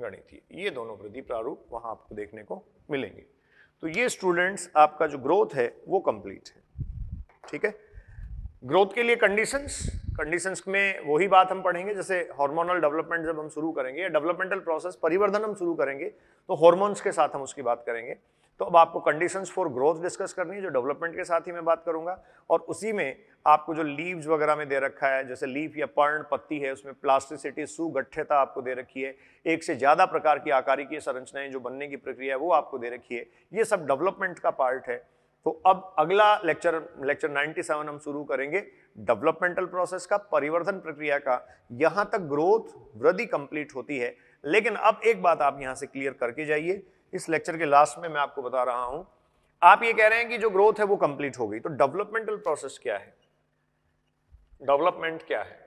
A: गणितीय ये दोनों वृद्धि प्रारूप वहाँ आपको देखने को मिलेंगे तो ये स्टूडेंट्स आपका जो ग्रोथ है वो कंप्लीट है ठीक है ग्रोथ के लिए कंडीशंस कंडीशंस में वही बात हम पढ़ेंगे जैसे हार्मोनल डेवलपमेंट जब हम शुरू करेंगे या डेवलपमेंटल प्रोसेस परिवर्धन हम शुरू करेंगे तो हॉर्मोन्स के साथ हम उसकी बात करेंगे तो अब आपको कंडीशंस फॉर ग्रोथ डिस्कस करनी है जो डेवलपमेंट के साथ ही मैं बात करूंगा और उसी में आपको जो लीव्स वगैरह में दे रखा है जैसे लीफ या पर्ण पत्ती है उसमें प्लास्टिसिटी सुगठ्यता आपको दे रखी है एक से ज़्यादा प्रकार की आकारिकीय संरचनाएं जो बनने की प्रक्रिया है वो आपको दे रखी है ये सब डेवलपमेंट का पार्ट है तो अब अगला लेक्चर लेक्चर 97 हम शुरू करेंगे डेवलपमेंटल प्रोसेस का परिवर्तन प्रक्रिया का यहाँ तक ग्रोथ वृद्धि कंप्लीट होती है लेकिन अब एक बात आप यहाँ से क्लियर करके जाइए इस लेक्चर के लास्ट में मैं आपको बता रहा हूं आप ये कह रहे हैं कि जो ग्रोथ है वो कंप्लीट हो गई तो डेवलपमेंटल प्रोसेस क्या है डेवलपमेंट क्या है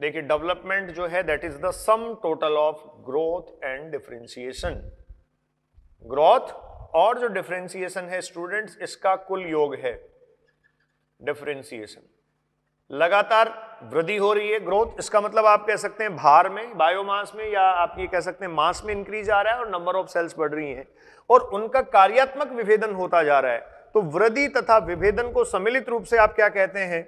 A: देखिए डेवलपमेंट जो है that is the sum total of growth and differentiation growth और जो डिफ्रेंसिएशन है स्टूडेंट्स इसका कुल योग है डिफ्रेंसिएशन लगातार वृद्धि हो रही है ग्रोथ इसका मतलब आप कह सकते हैं भार में बायोमास में या आप ये कह सकते हैं मास में इंक्रीज आ रहा है और नंबर ऑफ सेल्स बढ़ रही हैं और उनका कार्यात्मक विभेदन होता जा रहा है तो वृद्धि तथा विभेदन को सम्मिलित रूप से आप क्या कहते हैं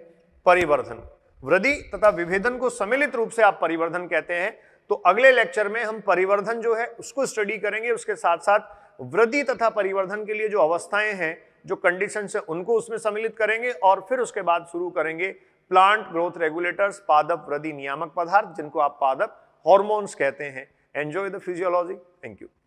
A: परिवर्धन वृद्धि तथा विभेदन को सम्मिलित रूप से आप परिवर्धन कहते हैं तो अगले लेक्चर में हम परिवर्धन जो है उसको स्टडी करेंगे उसके साथ साथ वृद्धि तथा परिवर्धन के लिए जो अवस्थाएं हैं जो कंडीशन है उनको उसमें सम्मिलित करेंगे और फिर उसके बाद शुरू करेंगे प्लांट ग्रोथ रेगुलेटर्स पादप वृद्धि नियामक पदार्थ जिनको आप पादप हॉर्मोन्स कहते हैं enjoy the physiology thank you